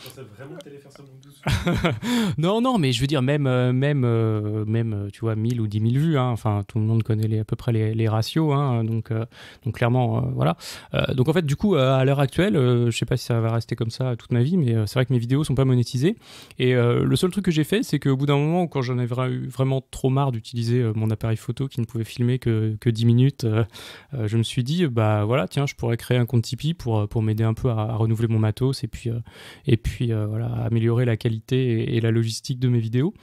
faire ça *laughs* Non, non, mais je veux dire, même, même, même tu vois, 1000 ou 10 000 vues, hein, enfin, tout le monde connaît les, à peu près les, ratios, hein, donc, donc clairement, voilà. donc, en fait, du coup, à l'heure actuelle, je sais pas si ça va rester comme ça toute ma vie, mais c'est vrai que mes vidéos sont pas monétisées. Et le seul truc que j'ai fait, c'est qu'au bout d'un moment, quand j'en avais vraiment trop marre d'utiliser euh, mon appareil photo qui ne pouvait filmer que, que 10 minutes, euh, euh, je me suis dit, bah voilà, tiens, je pourrais créer un compte Tipeee pour, pour m'aider un peu à, renouveler mon matos et puis, et puis voilà, améliorer la qualité et, la logistique de mes vidéos.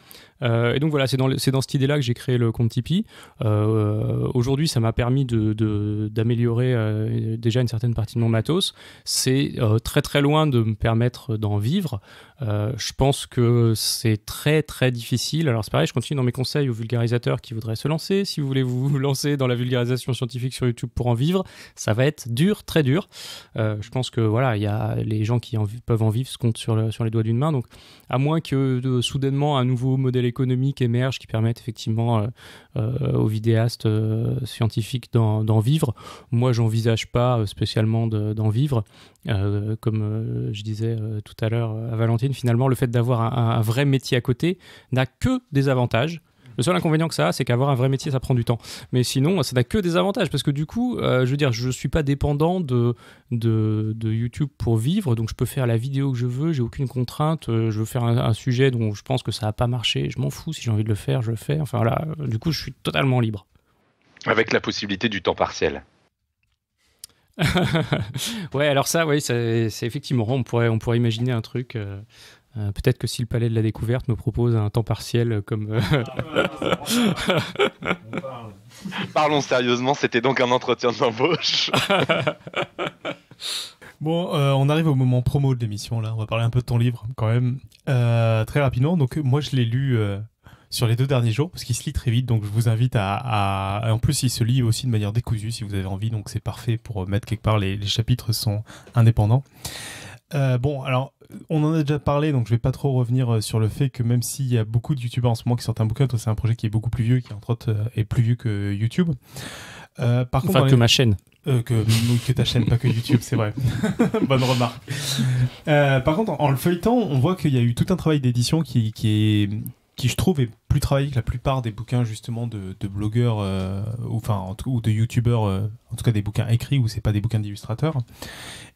et donc voilà, c'est dans, dans cette idée-là que j'ai créé le compte Tipeee. Aujourd'hui, ça m'a permis d'améliorer de, d'améliorer déjà une certaine partie de mon matos. C'est très très loin de me permettre d'en vivre. je pense que c'est très très difficile. Alors c'est pareil, je continue dans mes conseils aux vulgarisateurs qui voudraient se lancer. Si vous voulez vous *laughs* lancer dans la vulgarisation scientifique sur YouTube pour en vivre, ça va être dur, très dur. Euh, je pense que voilà, il y a les gens qui peuvent en vivre se compte sur, les doigts d'une main. Donc à moins que soudainement un nouveau modèle économique émerge qui permette effectivement euh, euh, aux vidéastes scientifiques d'en vivre, moi j'envisage pas spécialement d'en vivre. Euh, comme euh, je disais euh, tout à l'heure à Valentine, finalement, le fait d'avoir un, vrai métier à côté n'a que des avantages. Le seul inconvénient que ça a, c'est qu'avoir un vrai métier, ça prend du temps. Mais sinon, ça n'a que des avantages. Parce que du coup, je veux dire, je ne suis pas dépendant de, de, YouTube pour vivre. Donc, je peux faire la vidéo que je veux. J'ai aucune contrainte. je veux faire un, un, sujet dont je pense que ça n'a pas marché. Je m'en fous. Si j'ai envie de le faire, je le fais. Enfin, voilà. Du coup, je suis totalement libre. Avec la possibilité du temps partiel. *laughs* ouais, alors ça, oui, c'est effectivement, on pourrait, on pourrait imaginer un truc. Euh, euh, peut-être que si le Palais de la Découverte me propose un temps partiel comme. Euh, ah, *laughs* Parlons sérieusement, c'était donc un entretien d'embauche. *laughs* Bon, on arrive au moment promo de l'émission là. On va parler un peu de ton livre quand même très rapidement. Donc moi je l'ai lu sur les deux derniers jours parce qu'il se lit très vite. Donc je vous invite à, En plus, il se lit aussi de manière décousue si vous avez envie. Donc c'est parfait pour euh, mettre quelque part. Les, chapitres sont indépendants. Euh, bon, alors, on en a déjà parlé, donc je vais pas trop revenir euh, sur le fait que même s'il y a beaucoup de youtubeurs en ce moment qui sortent un bouquin, toi c'est un projet qui est beaucoup plus vieux, qui entre autres est plus vieux que YouTube. par enfin, contre, que ma chaîne. que, que, ta chaîne, pas que YouTube, c'est vrai. *laughs* Bonne remarque. par contre, en, le feuilletant, on voit qu'il y a eu tout un travail d'édition qui, qui, est, qui je trouve est plus travaillé que la plupart des bouquins justement de, blogueurs euh, ou enfin en ou de youtubeurs euh, en tout cas des bouquins écrits ou c'est pas des bouquins d'illustrateurs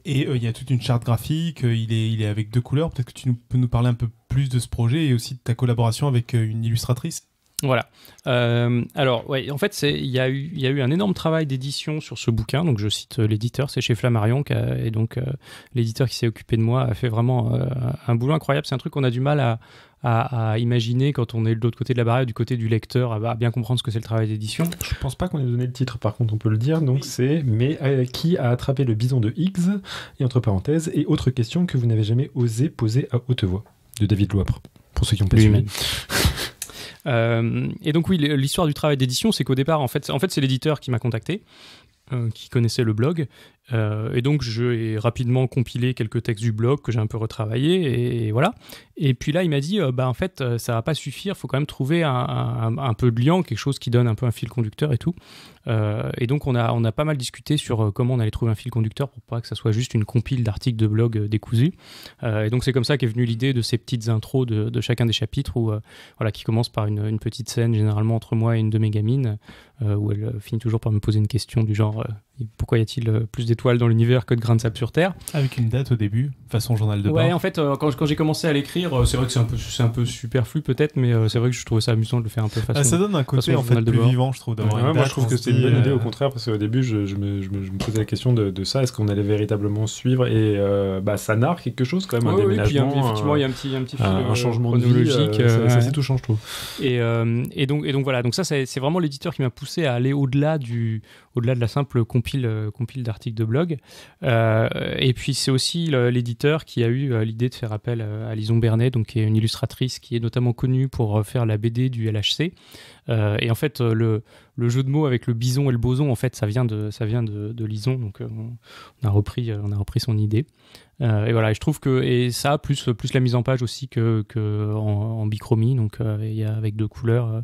et euh, il y a toute une charte graphique il est il est avec deux couleurs peut-être que tu peux nous parler un peu plus de ce projet et aussi de ta collaboration avec une illustratrice voilà. alors, ouais, en fait, il y, a eu, y a eu un énorme travail d'édition sur ce bouquin. Donc, je cite l'éditeur, c'est chez Flammarion. Qui et donc, l'éditeur qui s'est occupé de moi a fait vraiment un boulot incroyable. C'est un truc qu'on a du mal à, à, imaginer quand on est de l'autre côté de la barrière, du côté du lecteur, à, bien comprendre ce que c'est le travail d'édition. Je ne pense pas qu'on ait donné le titre, par contre, on peut le dire. Donc c'est Mais euh, qui a attrapé le bison de Higgs Et entre parenthèses, et autre question que vous n'avez jamais osé poser à haute voix, de David Loipre, pour ceux qui ont pas suivi. *laughs* euh, et donc oui, l'histoire du travail d'édition, c'est qu'au départ, en fait, en fait c'est l'éditeur qui m'a contacté, euh, qui connaissait le blog euh, et donc, j'ai rapidement compilé quelques textes du blog que j'ai un peu retravaillé, et, voilà. Et puis là, il m'a dit, euh, bah, en fait, euh, ça va pas suffire, il faut quand même trouver un, peu de lien, quelque chose qui donne un peu un fil conducteur et tout. et donc, on a, on a pas mal discuté sur comment on allait trouver un fil conducteur pour pas que ça soit juste une compile d'articles de blog décousus. et donc, c'est comme ça qu'est venue l'idée de ces petites intros de, chacun des chapitres, où, voilà, qui commence par une, une, petite scène, généralement entre moi et une de mes gamines, où elle finit toujours par me poser une question du genre pourquoi y a-t-il euh, plus d'étoiles dans l'univers que de grains de sable sur Terre Avec une date au début, façon journal de bord. Ouais, en fait, euh, quand, j'ai commencé à l'écrire, euh, c'est vrai que c'est un peu, un peu superflu peut-être, mais c'est vrai que je trouvais ça amusant de le faire un peu ah, façon. ça donne un côté en fait plus vivant, je trouve. D'avoir une date, moi, je trouve que c'est une bonne idée au contraire, parce qu'au début, je, me, posais la question de, ça, est-ce qu'on allait véritablement suivre Et bah, ça narre quelque chose quand même, un déménagement. effectivement, il y a un petit, un petit fil, un changement De logique. ça, c'est change, je trouve. Et, et, donc, et donc voilà, donc ça, c'est vraiment l'éditeur qui m'a poussé à aller au-delà du, au-delà de la simple compile, euh, compile d'articles de blog. Euh, et puis c'est aussi l'éditeur qui a eu euh, l'idée de faire appel à Lison Bernet, donc, qui est une illustratrice qui est notamment connue pour faire la BD du LHC. Euh, et en fait, euh, le, jeu de mots avec le bison et le boson, en fait, ça vient de, ça vient de, Lison. Donc, euh, on, a repris, on a repris son idée. et voilà, je trouve que et ça, plus, plus la mise en page aussi que, en, bichromie, donc avec deux couleurs,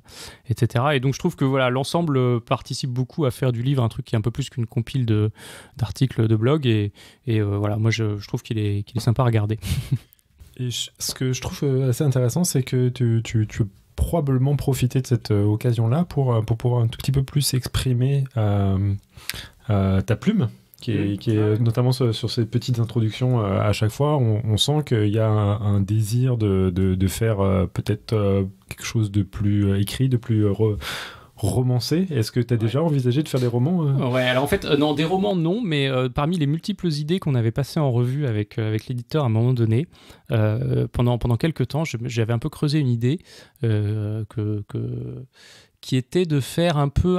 etc. Et donc je trouve que voilà, l'ensemble participe beaucoup à faire du livre un truc qui est un peu plus qu'une compile de, d'articles de blog. Et, voilà, moi je, trouve qu'il est, qu'il est sympa à regarder. *laughs* et ce que je trouve assez intéressant, c'est que tu, tu, tu probablement profiter de cette euh, occasion-là pour, euh, pour pouvoir un tout petit peu plus exprimer euh, ta plume qui est, qui est, notamment sur ces petites introductions à chaque fois, on, sent qu'il y a un, désir de, de, faire peut-être quelque chose de plus écrit, de plus Romancé. Est-ce que tu as déjà envisagé de faire des romans euh Ouais, alors en fait, euh, non, des romans non, mais euh, parmi les multiples idées qu'on avait passées en revue avec, avec l'éditeur à un moment donné, pendant, pendant quelques temps, j'avais un peu creusé une idée que, qui était de faire un peu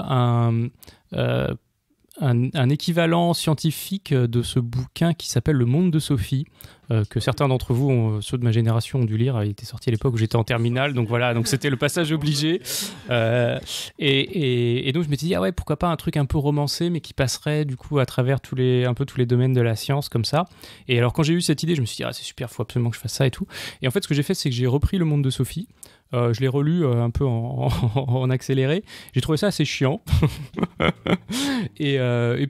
Un, un, équivalent scientifique de ce bouquin qui s'appelle Le Monde de Sophie, euh, que certains d'entre vous, euh, ceux de ma génération, ont dû lire. Il était sorti à l'époque où j'étais en terminale, donc voilà, donc c'était le passage obligé. Euh, et, donc je m'étais dit ah ouais, pourquoi pas un truc un peu romancé, mais qui passerait du coup à travers tous les, un peu tous les domaines de la science comme ça. Et alors quand j'ai eu cette idée, je me suis dit ah c'est super, faut absolument que je fasse ça et tout. Et en fait, ce que j'ai fait, c'est que j'ai repris Le Monde de Sophie. je l'ai relu un peu *laughs* en, accéléré. J'ai trouvé ça assez chiant. *laughs* et,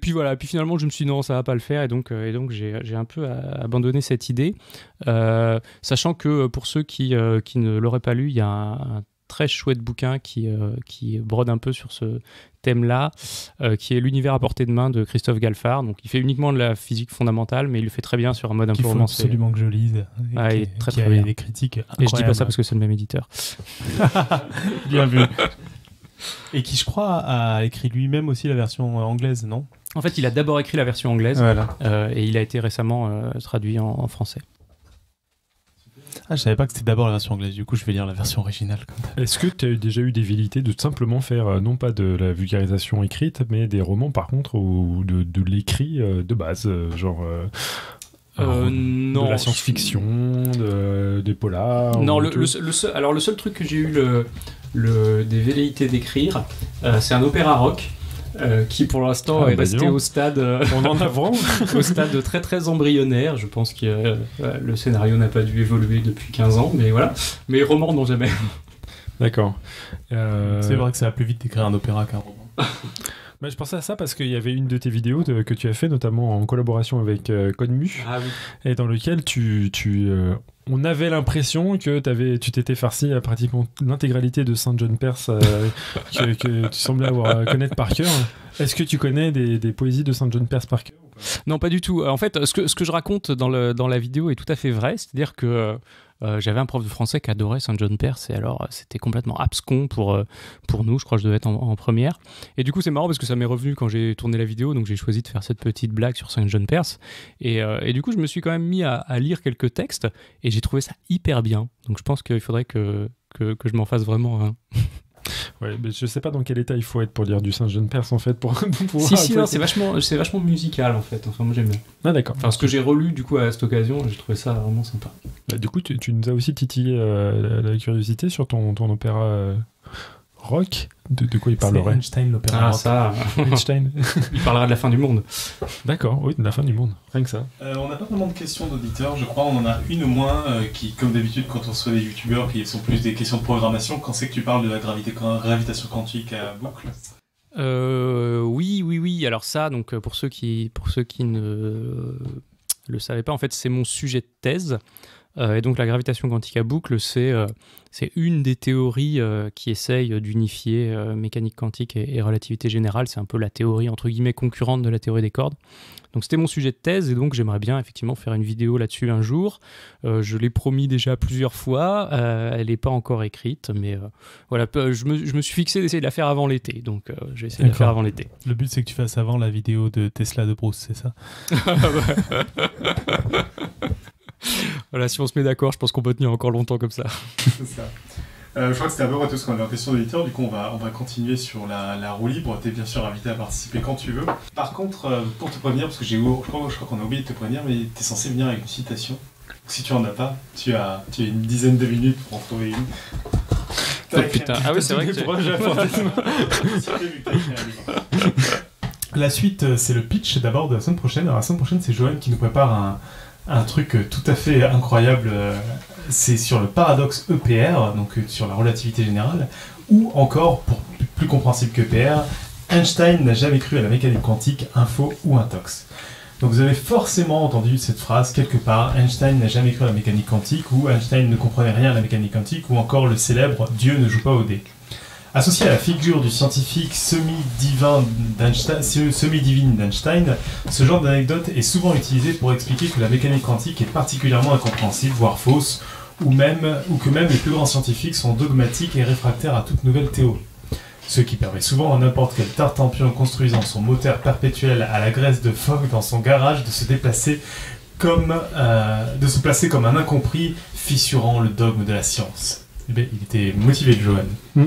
puis voilà. Puis finalement, je me suis dit non, ça va pas le faire. Et donc, et donc j'ai, j'ai un peu abandonné cette idée, euh, sachant que euh, pour ceux qui, euh, qui ne l'auraient pas lu, il y a un, très chouette bouquin qui, qui brode un peu sur ce thème-là, qui est L'univers à portée de main de Christophe Galfard. Donc, il fait uniquement de la physique fondamentale, mais il le fait très bien sur un mode un peu romancé. absolument que je lise. Ah, il est très, très a des critiques Et je dis pas ça parce que c'est le même éditeur. *laughs* bien vu. Et qui, je crois, a écrit lui-même aussi la version euh, anglaise, non En fait, il a d'abord écrit la version anglaise euh, et il a été récemment euh, traduit en, français. Ah, je savais pas que c'était d'abord la version anglaise, du coup je vais lire la version originale. Est-ce que tu as déjà eu des vilités de simplement faire, non pas de la vulgarisation écrite, mais des romans par contre, ou de, de l'écrit de base, genre euh, ah, non. De la science-fiction, de, des polars. Non, le, seul, alors le seul truc que j'ai eu le, le, des velléités d'écrire, euh, c'est un opéra rock. Euh, qui pour l'instant ah, est bah, resté au stade on en avant *laughs* au stade très très embryonnaire je pense que le scénario n'a pas dû évoluer depuis 15 ans mais voilà mais romans n'ont jamais d'accord c'est vrai que ça va plus vite d'écrire un opéra qu'un roman *laughs* je pensais à ça parce qu'il y avait une de tes vidéos que tu as fait, notamment en collaboration avec euh, Codemu, ah et dans lequel tu, tu euh, on avait l'impression que avais, tu t'étais farci à pratiquement l'intégralité de Saint John Perse euh, *laughs* que, que, tu semblais avoir euh, connaître par cœur. Est-ce que tu connais des, des poésies de Saint John Perse par cœur non, pas du tout. En fait, ce que, ce que je raconte dans, le, dans la vidéo est tout à fait vrai. C'est-à-dire que euh, j'avais un prof de français qui adorait Saint John Perse et alors euh, c'était complètement abscon pour, euh, pour nous. Je crois que je devais être en, première. Et du coup, c'est marrant parce que ça m'est revenu quand j'ai tourné la vidéo, donc j'ai choisi de faire cette petite blague sur Saint John Perse. Et, du coup, je me suis quand même mis à, lire quelques textes et j'ai trouvé ça hyper bien. Donc je pense qu'il faudrait que, que, que je m'en fasse vraiment un. *laughs* Ouais, je sais pas dans quel état il faut être pour lire du Saint-Jean Perse en fait pour, *laughs* pouvoir. Si si c'est vachement c'est vachement musical en fait. Enfin moi j'aime ah, d'accord. Enfin ce que j'ai relu du coup à cette occasion, j'ai trouvé ça vraiment sympa. Bah, du coup tu, nous as aussi titillé euh, la, curiosité sur ton ton opéra. Euh, rock, de, quoi il parlerait Einstein, Ah, ça Einstein *laughs* Il parlera de la fin du monde. D'accord, oui, de la fin du monde, rien que ça. Euh, on n'a pas vraiment de questions d'auditeurs, je crois. On en a une au moins euh, qui, comme d'habitude, quand on soit des youtubeurs qui sont plus des questions de programmation, quand c'est que tu parles de la gravité, gravitation quantique à boucle euh, Oui, oui, oui. Alors, ça, donc, euh, pour, ceux qui, pour ceux qui ne le savaient pas, en fait, c'est mon sujet de thèse. Euh, et donc la gravitation quantique à boucle, c'est euh, une des théories euh, qui essaye d'unifier mécanique quantique et, relativité générale. C'est un peu la théorie entre guillemets concurrente de la théorie des cordes. Donc c'était mon sujet de thèse et donc j'aimerais bien effectivement faire une vidéo là-dessus un jour. je l'ai promis déjà plusieurs fois, elle n'est pas encore écrite, mais voilà, je me, je me, suis fixé d'essayer de la faire avant l'été, donc je vais de la faire avant l'été. Le but c'est que tu fasses avant la vidéo de Tesla de Bruce, c'est ça *laughs* *laughs* *laughs* *laughs* voilà, si on se met d'accord, je pense qu'on peut tenir encore longtemps comme ça. C'est ça. Euh, je crois que c'était à peu près tout ce qu'on avait en question d'éditeur. Du coup, on va, on va continuer sur la, la roue libre. Tu es bien sûr invité à participer quand tu veux. Par contre, euh, pour te prévenir, parce que j'ai, je crois, je crois qu'on a oublié de te prévenir, mais tu es censé venir avec une citation. si tu en as pas, tu as, tu as une dizaine de minutes pour en trouver une. Oh, putain. Ah oui, c'est vrai que j'ai *laughs* La suite, euh, c'est le pitch d'abord de la semaine prochaine. Alors, la semaine prochaine, c'est Joël qui nous prépare un un truc euh, tout à fait incroyable. Euh, c'est sur le paradoxe EPR, donc euh, sur la relativité générale, ou encore, pour plus compréhensible que e PR, Einstein n'a jamais cru à la mécanique quantique, info ou un intox. Donc vous avez forcément entendu cette phrase quelque part, Einstein n'a jamais cru à la mécanique quantique, ou Einstein ne comprenait rien à la mécanique quantique, ou encore le célèbre Dieu ne joue pas au dé. Associé à la figure du scientifique semi-divin d'Einstein, divine d'Einstein, ce genre d'anecdote est souvent utilisé pour expliquer que la mécanique quantique est particulièrement incompréhensible, voire fausse, ou, même, que même les plus grands scientifiques sont dogmatiques et réfractaires à toute nouvelle théorie. Ce qui permet souvent à n'importe quel tartempion construisant son moteur perpétuel à la graisse de phoque dans son garage de se déplacer comme, euh, se placer comme un incompris fissurant le dogme de la science. Eh il était motivé, Johan. Hmm.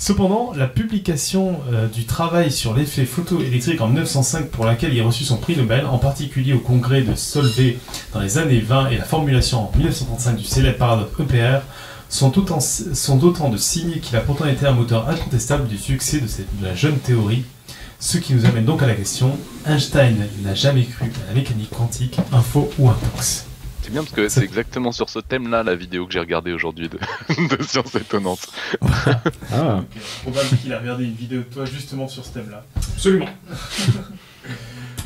Cependant, la publication euh, du travail sur l'effet photoélectrique en 1905 pour laquelle il a reçu son prix Nobel, en particulier au congrès de Solvay dans les années 20 et la formulation en 1935 du célèbre paradoxe EPR sont d'autant de signes qu'il a pourtant été un moteur incontestable du succès de, la jeune théorie. Ce qui nous amène donc à la question, Einstein n'a jamais cru à la mécanique quantique, info ou intox c'est parce que c'est exactement sur ce thème-là la vidéo que j'ai regardée aujourd'hui de... *laughs* Science Étonnante. ah. Probable qu'il a regardé une vidéo de toi justement sur ce thème-là. Absolument.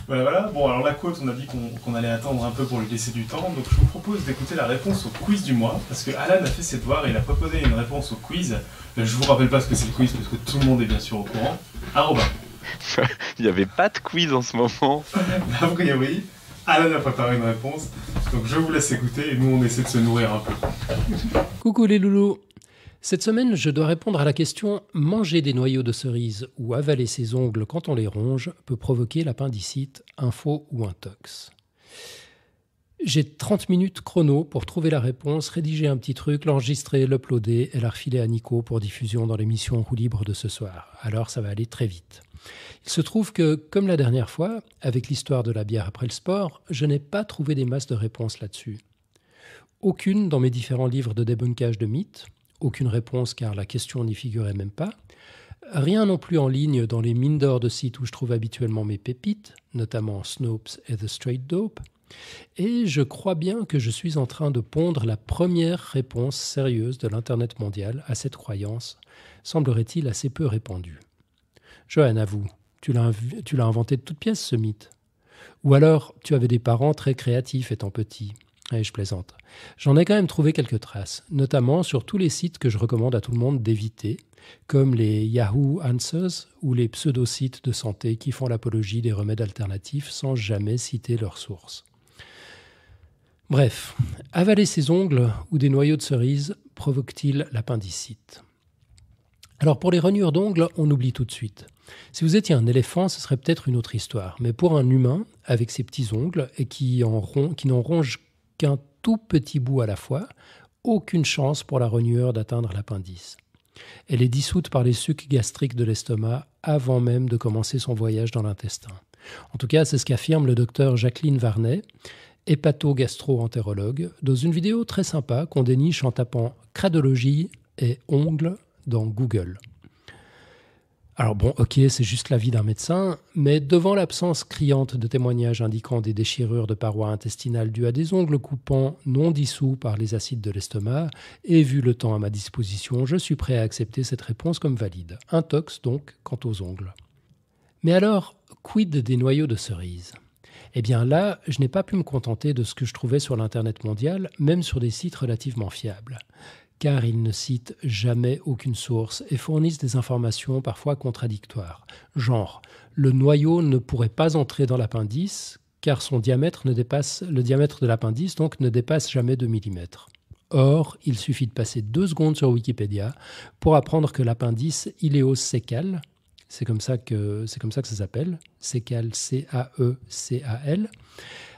voilà, *laughs* bah, voilà. Bon, alors la quote, on a dit qu'on allait attendre un peu pour lui laisser du temps. Donc je vous propose d'écouter la réponse au quiz du mois parce que Alan a fait ses devoirs et il a proposé une réponse au quiz. Euh, je vous rappelle pas ce que c'est le quiz parce que tout le monde est bien sûr au courant. ah@ Robin. *laughs* il n'y avait pas de quiz en ce moment. oui, bah, priori. Alan a préparé une réponse, donc je vous laisse écouter et nous on essaie de se nourrir un peu. Coucou les loulous Cette semaine, je dois répondre à la question manger des noyaux de cerise ou avaler ses ongles quand on les ronge peut provoquer l'appendicite, un faux ou un tox j'ai 30 minutes chrono pour trouver la réponse, rédiger un petit truc, l'enregistrer, l'uploader et la refiler à Nico pour diffusion dans l'émission Roue libre de ce soir. Alors ça va aller très vite. Il se trouve que, comme la dernière fois, avec l'histoire de la bière après le sport, je n'ai pas trouvé des masses de réponses là-dessus. Aucune dans mes différents livres de débunkage de mythes, aucune réponse car la question n'y figurait même pas. Rien non plus en ligne dans les mines d'or de sites où je trouve habituellement mes pépites, notamment Snopes et The Straight Dope. Et je crois bien que je suis en train de pondre la première réponse sérieuse de l'Internet mondial à cette croyance, semblerait-il assez peu répandue. Johan, avoue, tu l'as inventé de toutes pièces ce mythe. Ou alors, tu avais des parents très créatifs étant petit. Et eh, je plaisante. J'en ai quand même trouvé quelques traces, notamment sur tous les sites que je recommande à tout le monde d'éviter, comme les Yahoo Answers ou les pseudo-sites de santé qui font l'apologie des remèdes alternatifs sans jamais citer leurs sources. Bref, avaler ses ongles ou des noyaux de cerise provoque-t-il l'appendicite Alors pour les renuures d'ongles, on oublie tout de suite. Si vous étiez un éléphant, ce serait peut-être une autre histoire, mais pour un humain, avec ses petits ongles et qui n'en ronge qu'un tout petit bout à la fois, aucune chance pour la renueur d'atteindre l'appendice. Elle est dissoute par les sucs gastriques de l'estomac avant même de commencer son voyage dans l'intestin. En tout cas, c'est ce qu'affirme le docteur Jacqueline Varnet, hépato entérologue dans une vidéo très sympa qu'on déniche en tapant Cradologie et ongles dans Google. Alors bon, ok, c'est juste l'avis d'un médecin, mais devant l'absence criante de témoignages indiquant des déchirures de parois intestinales dues à des ongles coupants non dissous par les acides de l'estomac, et vu le temps à ma disposition, je suis prêt à accepter cette réponse comme valide. Intox donc quant aux ongles. Mais alors, quid des noyaux de cerise eh bien là, je n'ai pas pu me contenter de ce que je trouvais sur l'Internet mondial, même sur des sites relativement fiables car ils ne citent jamais aucune source et fournissent des informations parfois contradictoires. Genre, le noyau ne pourrait pas entrer dans l'appendice, car son diamètre ne dépasse, le diamètre de l'appendice donc ne dépasse jamais 2 mm. Or, il suffit de passer deux secondes sur Wikipédia pour apprendre que l'appendice ileo-sécale, c'est comme ça que c'est comme ça que ça s'appelle. Cécal, C-A-E-C-A-L,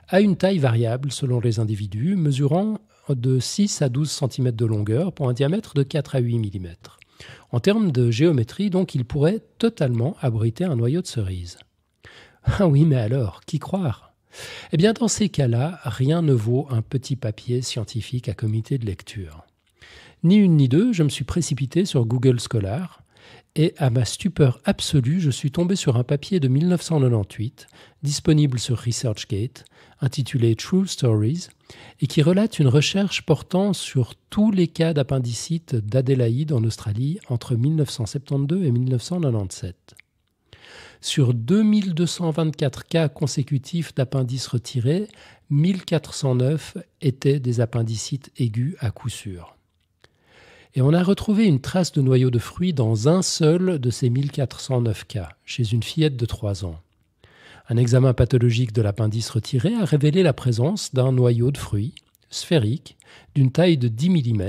a e une taille variable selon les individus, mesurant de 6 à 12 cm de longueur pour un diamètre de 4 à 8 mm. En termes de géométrie, donc, il pourrait totalement abriter un noyau de cerise. Ah oui, mais alors, qui croire Eh bien, dans ces cas-là, rien ne vaut un petit papier scientifique à comité de lecture. Ni une ni deux, je me suis précipité sur Google Scholar, et à ma stupeur absolue, je suis tombé sur un papier de 1998, disponible sur ResearchGate, intitulé True Stories, et qui relate une recherche portant sur tous les cas d'appendicite d'Adélaïde en Australie entre 1972 et 1997. Sur 2224 cas consécutifs d'appendices retirés, 1409 étaient des appendicites aigus à coup sûr. Et on a retrouvé une trace de noyau de fruits dans un seul de ces 1409 cas, chez une fillette de 3 ans. Un examen pathologique de l'appendice retiré a révélé la présence d'un noyau de fruit, sphérique, d'une taille de 10 mm,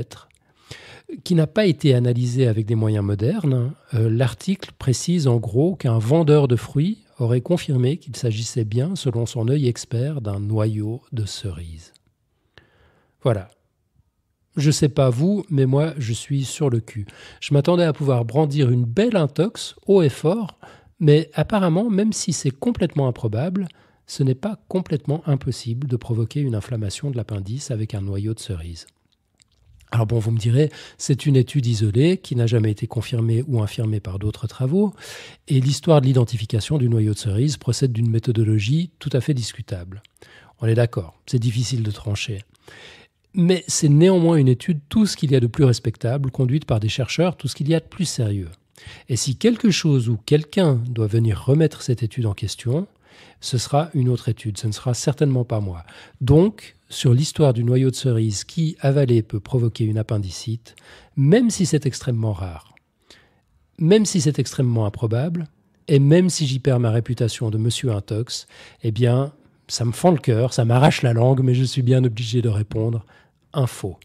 qui n'a pas été analysé avec des moyens modernes. Euh, l'article précise en gros qu'un vendeur de fruits aurait confirmé qu'il s'agissait bien, selon son œil expert, d'un noyau de cerise. Voilà, je ne sais pas vous, mais moi, je suis sur le cul. Je m'attendais à pouvoir brandir une belle intox, haut et fort, mais apparemment, même si c'est complètement improbable, ce n'est pas complètement impossible de provoquer une inflammation de l'appendice avec un noyau de cerise. Alors bon, vous me direz, c'est une étude isolée qui n'a jamais été confirmée ou infirmée par d'autres travaux, et l'histoire de l'identification du noyau de cerise procède d'une méthodologie tout à fait discutable. On est d'accord, c'est difficile de trancher mais c'est néanmoins une étude tout ce qu'il y a de plus respectable, conduite par des chercheurs, tout ce qu'il y a de plus sérieux. Et si quelque chose ou quelqu'un doit venir remettre cette étude en question, ce sera une autre étude, ce ne sera certainement pas moi. Donc, sur l'histoire du noyau de cerise qui, avalé, peut provoquer une appendicite, même si c'est extrêmement rare, même si c'est extrêmement improbable, et même si j'y perds ma réputation de monsieur intox, eh bien, ça me fend le cœur, ça m'arrache la langue, mais je suis bien obligé de répondre info.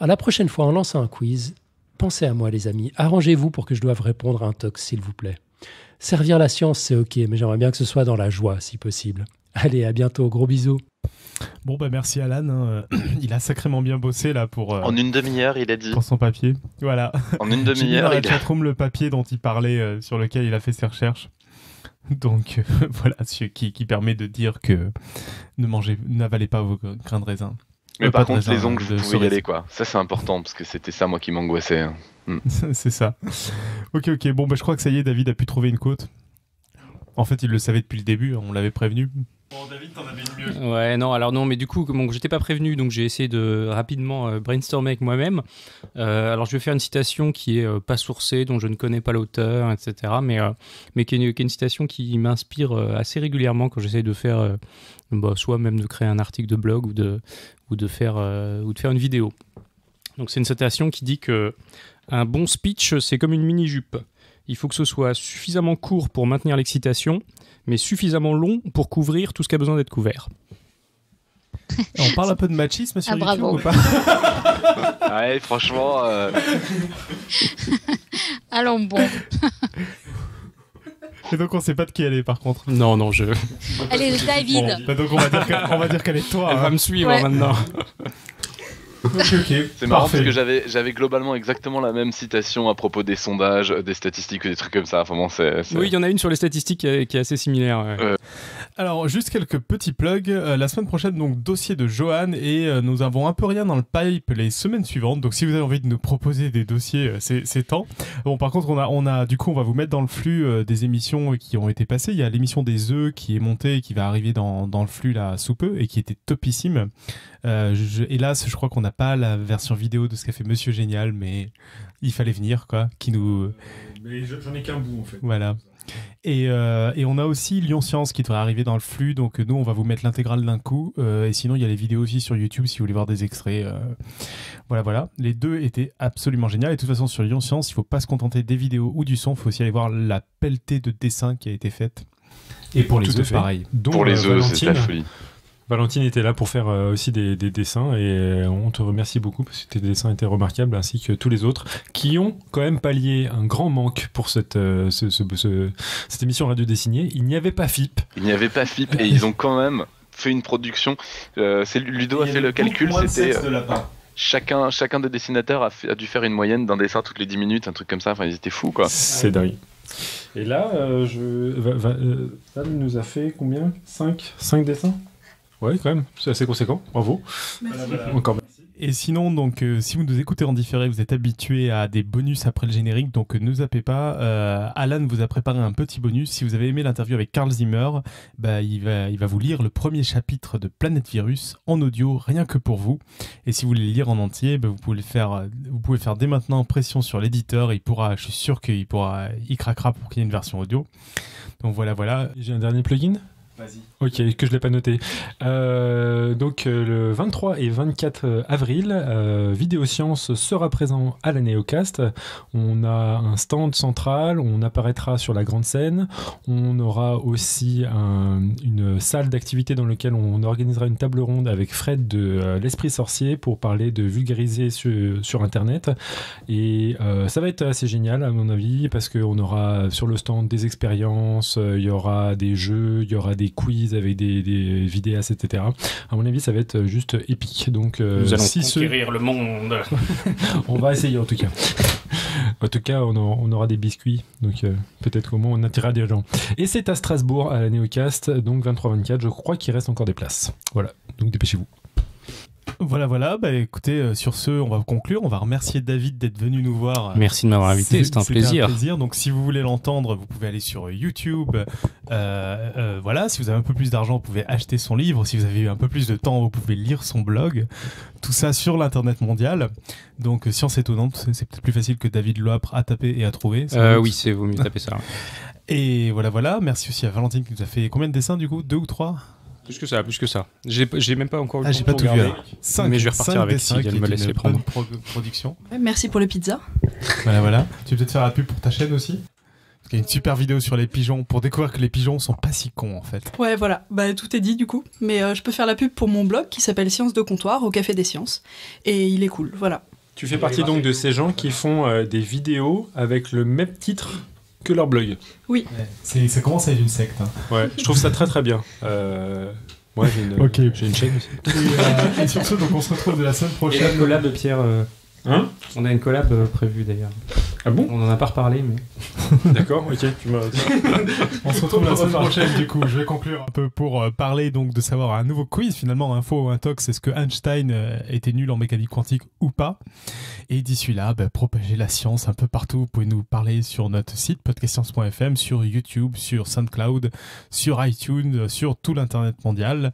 À la prochaine fois, en lançant un quiz, pensez à moi, les amis. Arrangez-vous pour que je doive répondre à un tox, s'il vous plaît. Servir la science, c'est ok, mais j'aimerais bien que ce soit dans la joie, si possible. Allez, à bientôt. Gros bisous. Bon, bah merci Alan. Hein. *clears throat* Il a sacrément bien bossé là pour. Euh, en une demi-heure, il a dit. Pour son papier. Voilà. En une *laughs* demi-heure. il a le papier dont il parlait, euh, sur lequel il a fait ses recherches. *laughs* Donc euh, *laughs* voilà, ce qui, qui permet de dire que ne mangez, n'avalez pas vos grains de raisin. Mais euh, par contre, les ongles, vous pouvez y aller, quoi. Ça, c'est important, parce que c'était ça, moi, qui m'angoissais. Hein. Hmm. *laughs* c'est ça. Ok, ok. Bon, bah, je crois que ça y est, David a pu trouver une côte. En fait, il le savait depuis le début, hein. on l'avait prévenu. Bon, David, t'en avais mieux. Ouais, non, alors non, mais du coup, bon, j'étais pas prévenu, donc j'ai essayé de rapidement euh, brainstormer avec moi-même. Euh, alors, je vais faire une citation qui est euh, pas sourcée, dont je ne connais pas l'auteur, etc., mais, mais qui est, une, citation qui m'inspire assez régulièrement quand j'essaie de faire, bah, soit même de créer un article de blog ou de, ou de, faire, ou de faire une vidéo. Donc, c'est une citation qui dit que un bon speech, c'est comme une mini-jupe. Il faut que ce soit suffisamment court pour maintenir l'excitation mais suffisamment long pour couvrir tout ce qui a besoin d'être couvert. *laughs* On parle un peu de machisme sur ah, YouTube bravo. ou pas *laughs* Ouais, franchement. Euh... *laughs* Allons bon. Et donc on sait pas de qui elle est par contre. Non, non, je. Elle est David. Bah, donc on va dire qu'elle est toi. Elle va hein. me suivre maintenant c'est marrant parce que j'avais, j'avais globalement exactement la même citation à propos des sondages, des statistiques, des trucs comme ça. Enfin Oui, il y en a une sur les statistiques qui est, assez similaire. Euh, alors, juste quelques petits plugs. Euh, la semaine prochaine, donc, dossier de Johan et euh, nous avons un peu rien dans le pipe les semaines suivantes. Donc, si vous avez envie de nous proposer des dossiers, euh, c'est temps. Bon, par contre, on a, on a, du coup, on va vous mettre dans le flux des émissions qui ont été passées. Il y a l'émission des œufs qui est montée et qui va arriver dans, dans le flux là sous peu et qui était topissime. Je, hélas, je crois qu'on n'a pas la version vidéo de ce qu'a fait Monsieur Génial, mais il fallait venir, quoi. Qui nous. Mais J'en ai qu'un bout, en fait. Voilà. Euh, et, on a aussi Lyon Science qui devrait arriver dans le flux. Donc euh, nous, on va vous mettre l'intégrale d'un coup. Euh, et sinon, il y a les vidéos aussi sur YouTube si vous voulez voir des extraits. voilà, voilà. Les deux étaient absolument géniaux. Et de toute façon, sur Lyon Science, il ne faut pas se contenter des vidéos ou du son. Il faut aussi aller voir la pelletée de dessins qui a été faite. Et pour les œufs, pareil. pour les œufs, c'est la folie. Valentine était là pour faire euh, aussi des, dessins et euh, on te remercie beaucoup parce que tes dessins étaient remarquables ainsi que tous les autres qui ont quand même pallié un grand manque pour cette, euh, ce, cette émission radio dessinée. Il n'y avait pas FIP. Il n'y avait pas FIP et ils ont quand même fait une production. c'est Ludo a fait le calcul, c'était chacun, chacun des dessinateurs a, dû faire une moyenne d'un dessin toutes les 10 minutes, un truc comme ça. Enfin, ils étaient fous, quoi. C'est ah dingue. Et là, je... nous a fait combien 5 5 dessins Ouais, quand même, c'est assez conséquent. Bravo. Merci. Encore merci. Et sinon, donc, euh, si vous nous écoutez en différé, vous êtes habitué à des bonus après le générique, donc euh, ne zappez pas. Euh, Alan vous a préparé un petit bonus. Si vous avez aimé l'interview avec Carl Zimmer, bah, il, va, il va vous lire le premier chapitre de Planète Virus en audio, rien que pour vous. Et si vous voulez le lire en entier, bah, vous, pouvez faire, vous pouvez faire dès maintenant pression sur l'éditeur. Il pourra, je suis sûr qu'il pourra, il craquera pour qu'il y ait une version audio. Donc voilà, voilà. J'ai un dernier plugin Ok, que je l'ai pas noté. Euh, donc euh, le 23 et 24 euh, avril, euh, sera présent à la Néocast. On a un stand central, on apparaîtra sur la grande scène. On aura aussi une salle d'activité dans laquelle on organisera une table ronde avec Fred de l'Esprit Sorcier pour parler de vulgariser sur Internet. Et ça va être assez génial à mon avis parce qu'on aura sur le stand des expériences, il y aura des jeux, il y aura des quiz, avec des, des etc. À mon avis, ça va être euh, juste euh, épique. Donc, euh, Nous allons conquérir le monde. *laughs* on va essayer en tout cas. *laughs* En tout cas, on, aura des biscuits, donc peut-être qu'au moins on attirera des gens. Et c'est à Strasbourg, à la Neocast donc 23-24, je crois qu'il reste encore des places. Voilà, donc dépêchez-vous. Voilà, voilà. Bah, écoutez, euh, sur ce, on va conclure. On va remercier David d'être venu nous voir. Euh, Merci de m'avoir invité, c'est un plaisir. un plaisir. Donc, si vous voulez l'entendre, vous pouvez aller sur YouTube. Euh, voilà, si vous avez un peu plus d'argent, vous pouvez acheter son livre. Si vous avez eu un peu plus de temps, vous pouvez lire son blog. Tout ça sur l'Internet mondial. Donc, Science étonnante, c'est peut-être plus facile que David Loapre à taper et à trouver. oui, c'est vaut mieux taper ça. *laughs* et voilà, voilà. Merci aussi à Valentine qui nous a fait combien de dessins du coup Deux ou trois plus que ça, plus que ça. J'ai même pas encore ah, j'ai pas tout vu. mais je vais repartir avec si elle me laisser les prendre. production. Merci pour les pizza. voilà, voilà. Tu peux peut-être faire la pub pour ta chaîne aussi Il y a une super vidéo sur les pigeons pour découvrir que les pigeons sont pas si cons en fait. Ouais, voilà. Bah, tout est dit du coup. Mais euh, je peux faire la pub pour mon blog qui s'appelle Science de comptoir au Café des Sciences. Et il est cool, voilà. Tu fais partie donc de ces gens qui font euh, des vidéos avec le même titre que leur blog. Oui. Ça commence à être une secte. Hein. Ouais, je trouve ça très très bien. *laughs* Euh... j'ai une, chaîne aussi. Et, euh, sur ce, donc on se retrouve la semaine prochaine. Et la de Pierre. Euh, Hein On a une collab euh, prévue d'ailleurs. Ah bon On en a pas reparlé, mais. *laughs* D'accord, ok. Tu *laughs* On se retrouve la semaine prochaine, du coup. Je vais conclure un peu pour euh, parler donc de savoir un nouveau quiz, finalement, info ou talk, c'est ce que Einstein euh, était nul en mécanique quantique ou pas Et d'ici là, bah, propagez la science un peu partout. Vous pouvez nous parler sur notre site podcastscience.fm, sur YouTube, sur SoundCloud, sur iTunes, sur tout l'Internet mondial.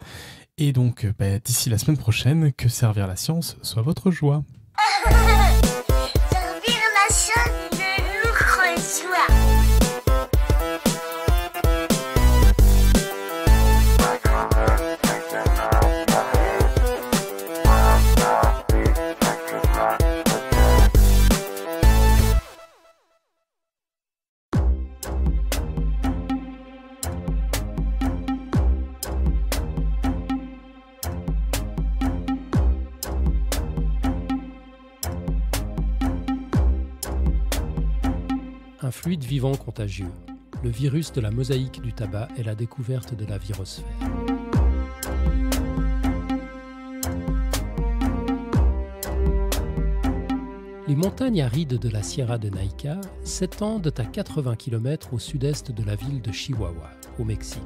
Et donc, bah, d'ici la semaine prochaine, que servir la science soit votre joie. ハハハハ fluide vivant contagieux, le virus de la mosaïque du tabac est la découverte de la virosphère. Les montagnes arides de la Sierra de Naica s'étendent à 80 km au sud-est de la ville de Chihuahua, au Mexique.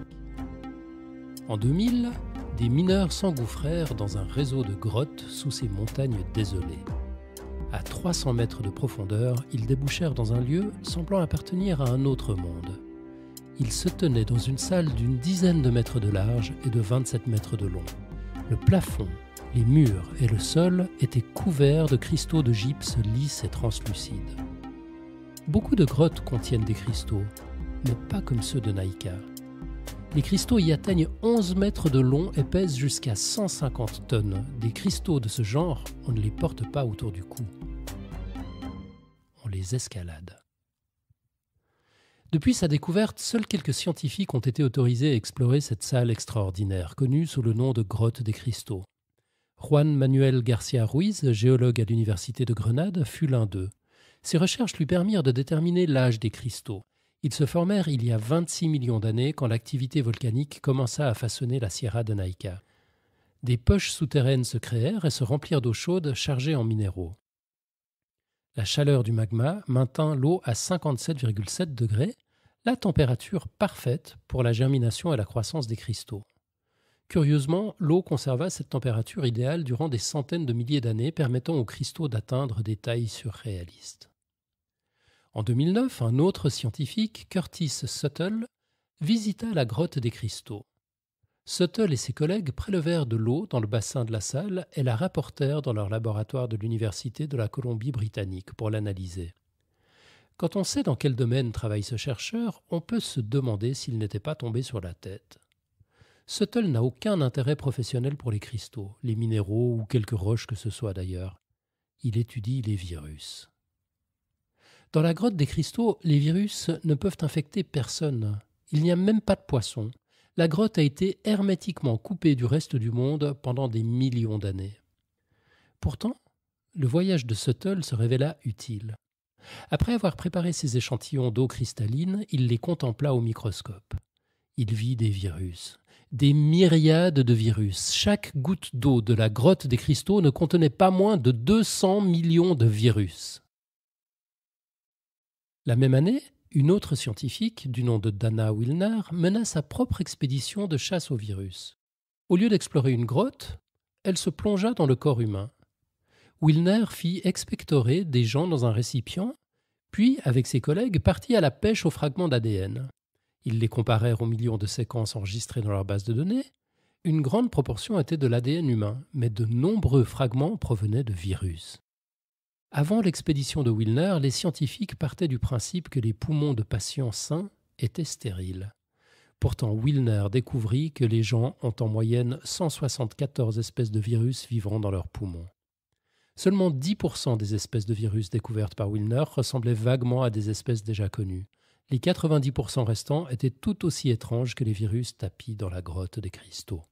En 2000, des mineurs s'engouffrèrent dans un réseau de grottes sous ces montagnes désolées. À 300 mètres de profondeur, ils débouchèrent dans un lieu semblant appartenir à un autre monde. Ils se tenaient dans une salle d'une dizaine de mètres de large et de 27 mètres de long. Le plafond, les murs et le sol étaient couverts de cristaux de gypse lisses et translucides. Beaucoup de grottes contiennent des cristaux, mais pas comme ceux de Naïka. Les cristaux y atteignent 11 mètres de long et pèsent jusqu'à 150 tonnes. Des cristaux de ce genre, on ne les porte pas autour du cou. On les escalade. Depuis sa découverte, seuls quelques scientifiques ont été autorisés à explorer cette salle extraordinaire, connue sous le nom de grotte des cristaux. Juan Manuel Garcia Ruiz, géologue à l'université de Grenade, fut l'un d'eux. Ses recherches lui permirent de déterminer l'âge des cristaux. Ils se formèrent il y a 26 millions d'années quand l'activité volcanique commença à façonner la Sierra de Naica. Des poches souterraines se créèrent et se remplirent d'eau chaude chargée en minéraux. La chaleur du magma maintint l'eau à 57,7 degrés, la température parfaite pour la germination et la croissance des cristaux. Curieusement, l'eau conserva cette température idéale durant des centaines de milliers d'années, permettant aux cristaux d'atteindre des tailles surréalistes. En 2009, un autre scientifique, Curtis Suttle, visita la grotte des cristaux. Suttle et ses collègues prélevèrent de l'eau dans le bassin de la salle et la rapportèrent dans leur laboratoire de l'Université de la Colombie-Britannique pour l'analyser. Quand on sait dans quel domaine travaille ce chercheur, on peut se demander s'il n'était pas tombé sur la tête. Suttle n'a aucun intérêt professionnel pour les cristaux, les minéraux ou quelques roches que ce soit d'ailleurs. Il étudie les virus. Dans la grotte des cristaux, les virus ne peuvent infecter personne. Il n'y a même pas de poissons. La grotte a été hermétiquement coupée du reste du monde pendant des millions d'années. Pourtant, le voyage de Suttle se révéla utile. Après avoir préparé ses échantillons d'eau cristalline, il les contempla au microscope. Il vit des virus, des myriades de virus. Chaque goutte d'eau de la grotte des cristaux ne contenait pas moins de 200 millions de virus. La même année, une autre scientifique, du nom de Dana Wilner, mena sa propre expédition de chasse au virus. Au lieu d'explorer une grotte, elle se plongea dans le corps humain. Wilner fit expectorer des gens dans un récipient, puis, avec ses collègues, partit à la pêche aux fragments d'ADN. Ils les comparèrent aux millions de séquences enregistrées dans leur base de données. Une grande proportion était de l'ADN humain, mais de nombreux fragments provenaient de virus. Avant l'expédition de Wilner, les scientifiques partaient du principe que les poumons de patients sains étaient stériles. Pourtant, Wilner découvrit que les gens ont en moyenne 174 espèces de virus vivant dans leurs poumons. Seulement 10% des espèces de virus découvertes par Wilner ressemblaient vaguement à des espèces déjà connues. Les 90% restants étaient tout aussi étranges que les virus tapis dans la grotte des cristaux.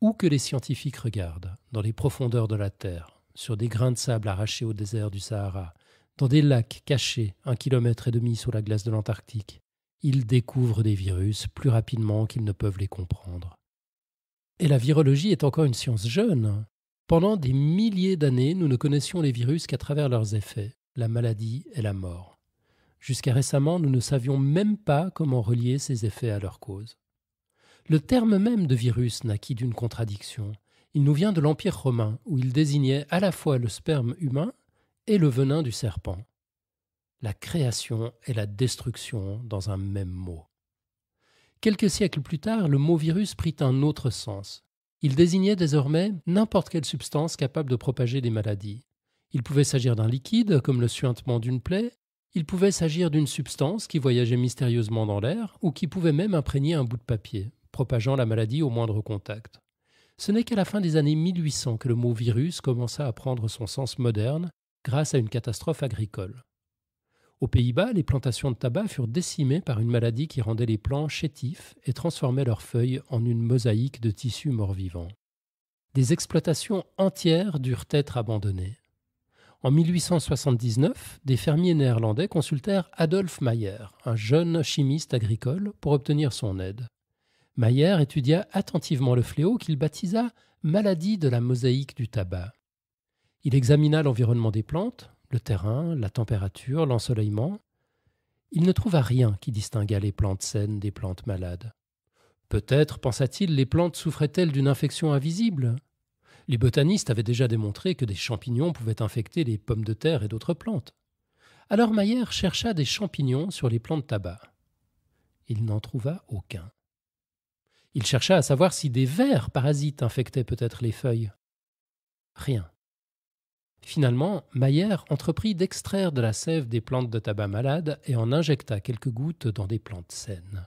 Où que les scientifiques regardent, dans les profondeurs de la Terre, sur des grains de sable arrachés au désert du Sahara, dans des lacs cachés un kilomètre et demi sous la glace de l'Antarctique, ils découvrent des virus plus rapidement qu'ils ne peuvent les comprendre. Et la virologie est encore une science jeune. Pendant des milliers d'années, nous ne connaissions les virus qu'à travers leurs effets, la maladie et la mort. Jusqu'à récemment, nous ne savions même pas comment relier ces effets à leur cause. Le terme même de virus naquit d'une contradiction. Il nous vient de l'Empire romain, où il désignait à la fois le sperme humain et le venin du serpent. La création et la destruction dans un même mot. Quelques siècles plus tard, le mot virus prit un autre sens. Il désignait désormais n'importe quelle substance capable de propager des maladies. Il pouvait s'agir d'un liquide, comme le suintement d'une plaie, il pouvait s'agir d'une substance qui voyageait mystérieusement dans l'air, ou qui pouvait même imprégner un bout de papier, propageant la maladie au moindre contact. Ce n'est qu'à la fin des années 1800 que le mot virus commença à prendre son sens moderne grâce à une catastrophe agricole. Aux Pays-Bas, les plantations de tabac furent décimées par une maladie qui rendait les plants chétifs et transformait leurs feuilles en une mosaïque de tissus morts-vivants. Des exploitations entières durent être abandonnées. En 1879, des fermiers néerlandais consultèrent Adolf Mayer, un jeune chimiste agricole, pour obtenir son aide. Maillère étudia attentivement le fléau qu'il baptisa maladie de la mosaïque du tabac. Il examina l'environnement des plantes, le terrain, la température, l'ensoleillement. Il ne trouva rien qui distinguât les plantes saines des plantes malades. Peut-être, pensa-t-il, les plantes souffraient-elles d'une infection invisible Les botanistes avaient déjà démontré que des champignons pouvaient infecter les pommes de terre et d'autres plantes. Alors Maillère chercha des champignons sur les plantes tabac. Il n'en trouva aucun. Il chercha à savoir si des vers parasites infectaient peut-être les feuilles. Rien. Finalement, Maillère entreprit d'extraire de la sève des plantes de tabac malades et en injecta quelques gouttes dans des plantes saines.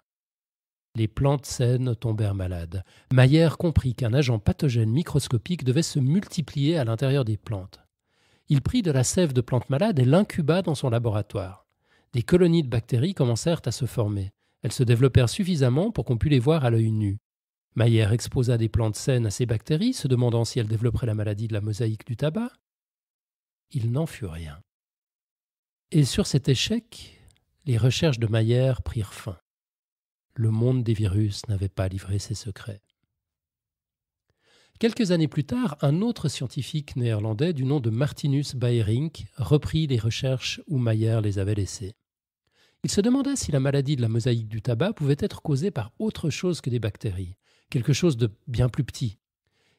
Les plantes saines tombèrent malades. Maillère comprit qu'un agent pathogène microscopique devait se multiplier à l'intérieur des plantes. Il prit de la sève de plantes malades et l'incuba dans son laboratoire. Des colonies de bactéries commencèrent à se former. Elles se développèrent suffisamment pour qu'on pût les voir à l'œil nu. Maillère exposa des plantes saines à ces bactéries, se demandant si elles développeraient la maladie de la mosaïque du tabac. Il n'en fut rien. Et sur cet échec, les recherches de Maillère prirent fin. Le monde des virus n'avait pas livré ses secrets. Quelques années plus tard, un autre scientifique néerlandais du nom de Martinus Baerink reprit les recherches où Maillère les avait laissées. Il se demanda si la maladie de la mosaïque du tabac pouvait être causée par autre chose que des bactéries, quelque chose de bien plus petit.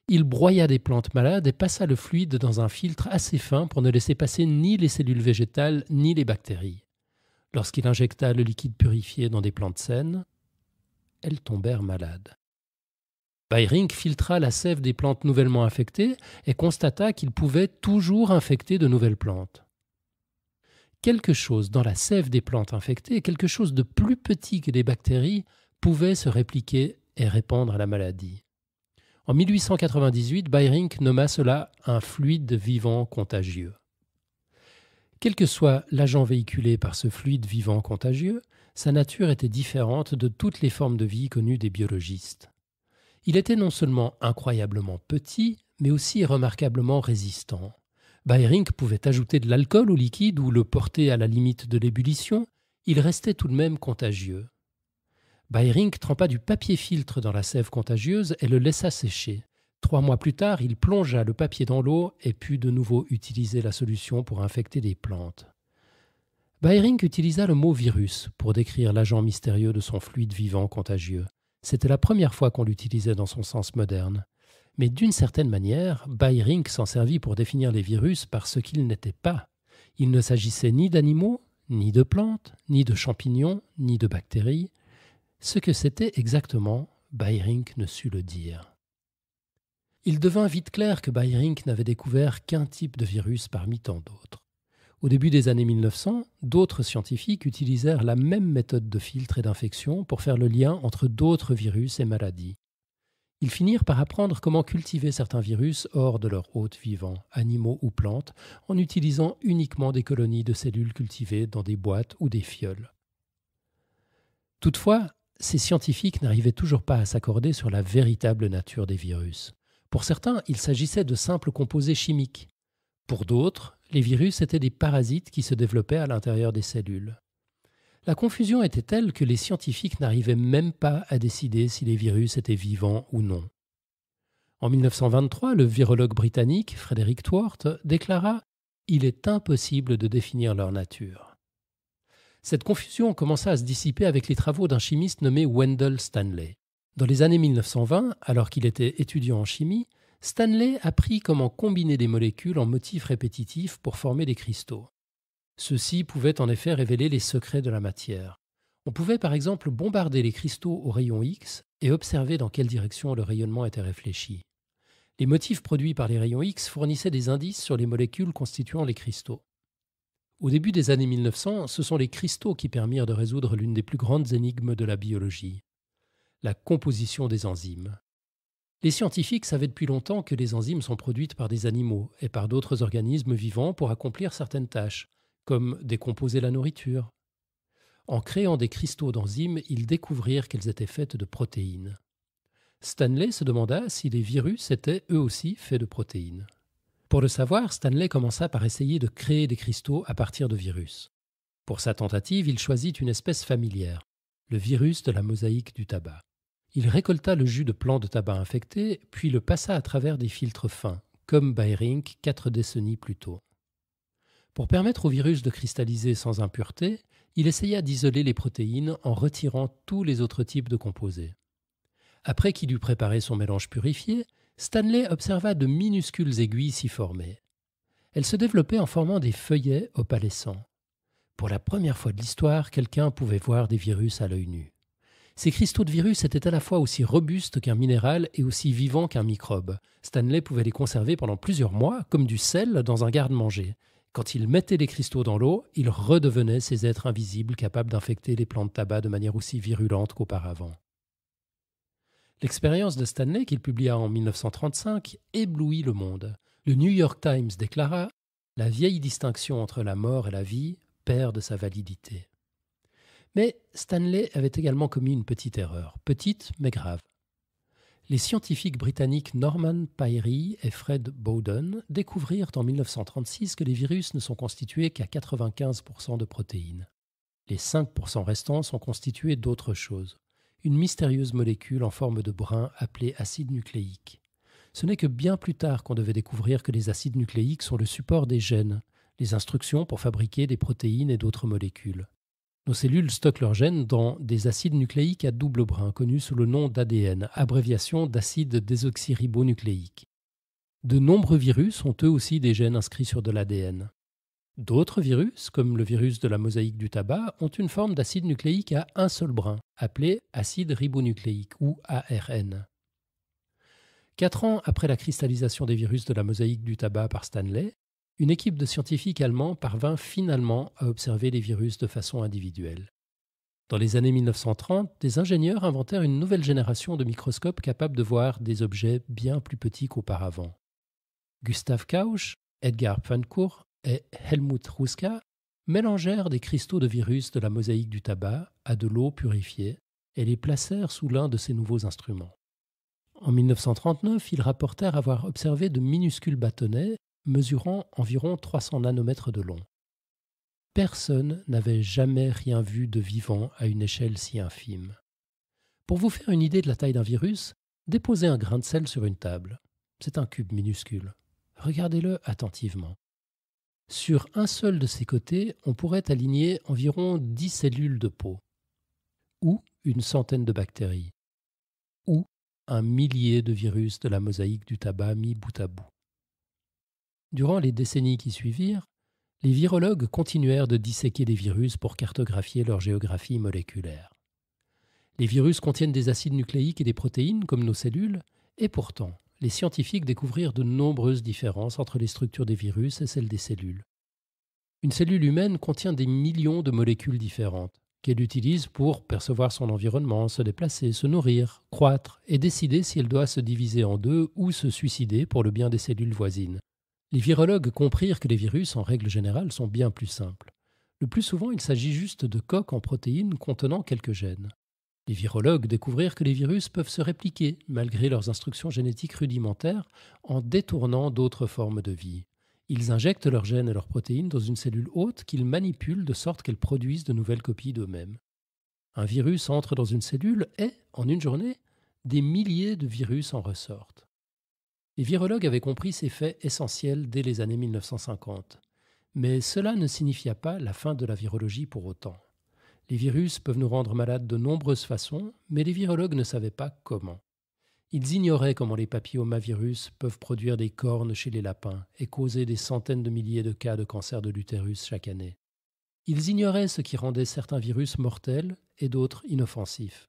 Il broya des plantes malades et passa le fluide dans un filtre assez fin pour ne laisser passer ni les cellules végétales ni les bactéries. Lorsqu'il injecta le liquide purifié dans des plantes saines, elles tombèrent malades. Byring filtra la sève des plantes nouvellement infectées et constata qu'il pouvait toujours infecter de nouvelles plantes quelque chose dans la sève des plantes infectées, quelque chose de plus petit que des bactéries, pouvait se répliquer et répandre à la maladie. En 1898, Byring nomma cela un fluide vivant contagieux. Quel que soit l'agent véhiculé par ce fluide vivant contagieux, sa nature était différente de toutes les formes de vie connues des biologistes. Il était non seulement incroyablement petit, mais aussi remarquablement résistant. Beyrink pouvait ajouter de l'alcool au liquide ou le porter à la limite de l'ébullition, il restait tout de même contagieux. Beyrink trempa du papier filtre dans la sève contagieuse et le laissa sécher. Trois mois plus tard, il plongea le papier dans l'eau et put de nouveau utiliser la solution pour infecter des plantes. Beyrink utilisa le mot virus pour décrire l'agent mystérieux de son fluide vivant contagieux. C'était la première fois qu'on l'utilisait dans son sens moderne. Mais d'une certaine manière, Bayrink s'en servit pour définir les virus parce qu'ils n'étaient pas. Il ne s'agissait ni d'animaux, ni de plantes, ni de champignons, ni de bactéries. Ce que c'était exactement, Bayrink ne sut le dire. Il devint vite clair que Bayrink n'avait découvert qu'un type de virus parmi tant d'autres. Au début des années 1900, d'autres scientifiques utilisèrent la même méthode de filtre et d'infection pour faire le lien entre d'autres virus et maladies. Ils finirent par apprendre comment cultiver certains virus hors de leur hôte vivant, animaux ou plantes, en utilisant uniquement des colonies de cellules cultivées dans des boîtes ou des fioles. Toutefois, ces scientifiques n'arrivaient toujours pas à s'accorder sur la véritable nature des virus. Pour certains, il s'agissait de simples composés chimiques. Pour d'autres, les virus étaient des parasites qui se développaient à l'intérieur des cellules. La confusion était telle que les scientifiques n'arrivaient même pas à décider si les virus étaient vivants ou non. En 1923, le virologue britannique Frederick Twart déclara Il est impossible de définir leur nature. Cette confusion commença à se dissiper avec les travaux d'un chimiste nommé Wendell Stanley. Dans les années 1920, alors qu'il était étudiant en chimie, Stanley apprit comment combiner des molécules en motifs répétitifs pour former des cristaux. Ceux-ci pouvaient en effet révéler les secrets de la matière. On pouvait par exemple bombarder les cristaux au rayons X et observer dans quelle direction le rayonnement était réfléchi. Les motifs produits par les rayons X fournissaient des indices sur les molécules constituant les cristaux. Au début des années 1900, ce sont les cristaux qui permirent de résoudre l'une des plus grandes énigmes de la biologie, la composition des enzymes. Les scientifiques savaient depuis longtemps que les enzymes sont produites par des animaux et par d'autres organismes vivants pour accomplir certaines tâches, comme décomposer la nourriture. En créant des cristaux d'enzymes, ils découvrirent qu'elles étaient faites de protéines. Stanley se demanda si les virus étaient eux aussi faits de protéines. Pour le savoir, Stanley commença par essayer de créer des cristaux à partir de virus. Pour sa tentative, il choisit une espèce familière, le virus de la mosaïque du tabac. Il récolta le jus de plants de tabac infectés, puis le passa à travers des filtres fins, comme Bayrink quatre décennies plus tôt. Pour permettre au virus de cristalliser sans impureté, il essaya d'isoler les protéines en retirant tous les autres types de composés. Après qu'il eut préparé son mélange purifié, Stanley observa de minuscules aiguilles s'y former. Elles se développaient en formant des feuillets opalescents. Pour la première fois de l'histoire, quelqu'un pouvait voir des virus à l'œil nu. Ces cristaux de virus étaient à la fois aussi robustes qu'un minéral et aussi vivants qu'un microbe. Stanley pouvait les conserver pendant plusieurs mois, comme du sel dans un garde-manger, quand ils mettaient les cristaux dans l'eau, ils redevenaient ces êtres invisibles capables d'infecter les plantes tabac de manière aussi virulente qu'auparavant. L'expérience de Stanley, qu'il publia en 1935, éblouit le monde. Le New York Times déclara La vieille distinction entre la mort et la vie perd de sa validité. Mais Stanley avait également commis une petite erreur, petite mais grave. Les scientifiques britanniques Norman Pyrie et Fred Bowden découvrirent en 1936 que les virus ne sont constitués qu'à 95% de protéines. Les 5% restants sont constitués d'autre chose, une mystérieuse molécule en forme de brin appelée acide nucléique. Ce n'est que bien plus tard qu'on devait découvrir que les acides nucléiques sont le support des gènes, les instructions pour fabriquer des protéines et d'autres molécules. Nos cellules stockent leurs gènes dans des acides nucléiques à double brin, connus sous le nom d'ADN, abréviation d'acide désoxyribonucléique. De nombreux virus ont eux aussi des gènes inscrits sur de l'ADN. D'autres virus, comme le virus de la mosaïque du tabac, ont une forme d'acide nucléique à un seul brin, appelé acide ribonucléique ou ARN. Quatre ans après la cristallisation des virus de la mosaïque du tabac par Stanley, une équipe de scientifiques allemands parvint finalement à observer les virus de façon individuelle. Dans les années 1930, des ingénieurs inventèrent une nouvelle génération de microscopes capables de voir des objets bien plus petits qu'auparavant. Gustav Kausch, Edgar Pancourt et Helmut Ruska mélangèrent des cristaux de virus de la mosaïque du tabac à de l'eau purifiée et les placèrent sous l'un de ces nouveaux instruments. En 1939, ils rapportèrent avoir observé de minuscules bâtonnets mesurant environ 300 nanomètres de long. Personne n'avait jamais rien vu de vivant à une échelle si infime. Pour vous faire une idée de la taille d'un virus, déposez un grain de sel sur une table. C'est un cube minuscule. Regardez-le attentivement. Sur un seul de ses côtés, on pourrait aligner environ 10 cellules de peau, ou une centaine de bactéries, ou un millier de virus de la mosaïque du tabac mis bout à bout. Durant les décennies qui suivirent, les virologues continuèrent de disséquer des virus pour cartographier leur géographie moléculaire. Les virus contiennent des acides nucléiques et des protéines comme nos cellules, et pourtant, les scientifiques découvrirent de nombreuses différences entre les structures des virus et celles des cellules. Une cellule humaine contient des millions de molécules différentes, qu'elle utilise pour percevoir son environnement, se déplacer, se nourrir, croître, et décider si elle doit se diviser en deux ou se suicider pour le bien des cellules voisines. Les virologues comprirent que les virus, en règle générale, sont bien plus simples. Le plus souvent, il s'agit juste de coques en protéines contenant quelques gènes. Les virologues découvrirent que les virus peuvent se répliquer, malgré leurs instructions génétiques rudimentaires, en détournant d'autres formes de vie. Ils injectent leurs gènes et leurs protéines dans une cellule hôte qu'ils manipulent de sorte qu'elles produisent de nouvelles copies d'eux-mêmes. Un virus entre dans une cellule et, en une journée, des milliers de virus en ressortent. Les virologues avaient compris ces faits essentiels dès les années 1950. Mais cela ne signifia pas la fin de la virologie pour autant. Les virus peuvent nous rendre malades de nombreuses façons, mais les virologues ne savaient pas comment. Ils ignoraient comment les papillomavirus peuvent produire des cornes chez les lapins et causer des centaines de milliers de cas de cancer de l'utérus chaque année. Ils ignoraient ce qui rendait certains virus mortels et d'autres inoffensifs.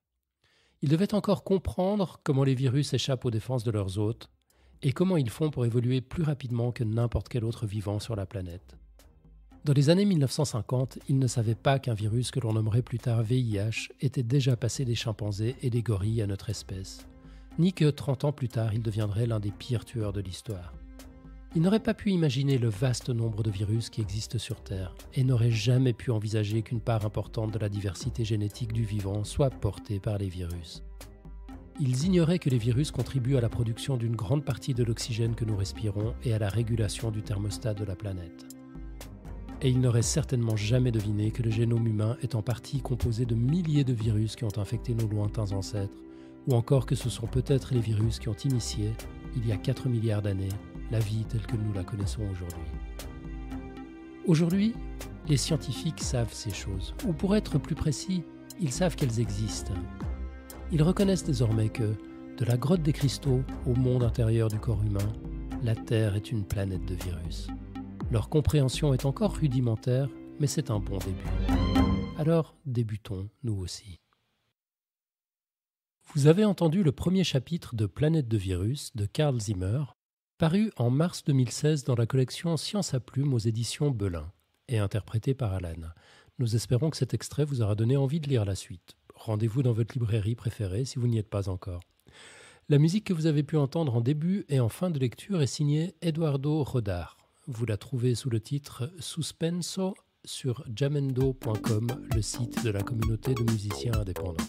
Ils devaient encore comprendre comment les virus échappent aux défenses de leurs hôtes, et comment ils font pour évoluer plus rapidement que n'importe quel autre vivant sur la planète. Dans les années 1950, ils ne savaient pas qu'un virus que l'on nommerait plus tard VIH était déjà passé des chimpanzés et des gorilles à notre espèce, ni que 30 ans plus tard il deviendrait l'un des pires tueurs de l'histoire. Ils n'auraient pas pu imaginer le vaste nombre de virus qui existent sur Terre et n'auraient jamais pu envisager qu'une part importante de la diversité génétique du vivant soit portée par les virus. Ils ignoraient que les virus contribuent à la production d'une grande partie de l'oxygène que nous respirons et à la régulation du thermostat de la planète. Et ils n'auraient certainement jamais deviné que le génome humain est en partie composé de milliers de virus qui ont infecté nos lointains ancêtres, ou encore que ce sont peut-être les virus qui ont initié, il y a 4 milliards d'années, la vie telle que nous la connaissons aujourd'hui. Aujourd'hui, les scientifiques savent ces choses, ou pour être plus précis, ils savent qu'elles existent, ils reconnaissent désormais que, de la grotte des cristaux au monde intérieur du corps humain, la Terre est une planète de virus. Leur compréhension est encore rudimentaire, mais c'est un bon début. Alors débutons, nous aussi. Vous avez entendu le premier chapitre de Planète de virus de Karl Zimmer, paru en mars 2016 dans la collection Science à plumes aux éditions Belin et interprété par Alan. Nous espérons que cet extrait vous aura donné envie de lire la suite. Rendez-vous dans votre librairie préférée si vous n'y êtes pas encore. La musique que vous avez pu entendre en début et en fin de lecture est signée Eduardo Rodar. Vous la trouvez sous le titre Suspenso sur jamendo.com, le site de la communauté de musiciens indépendants.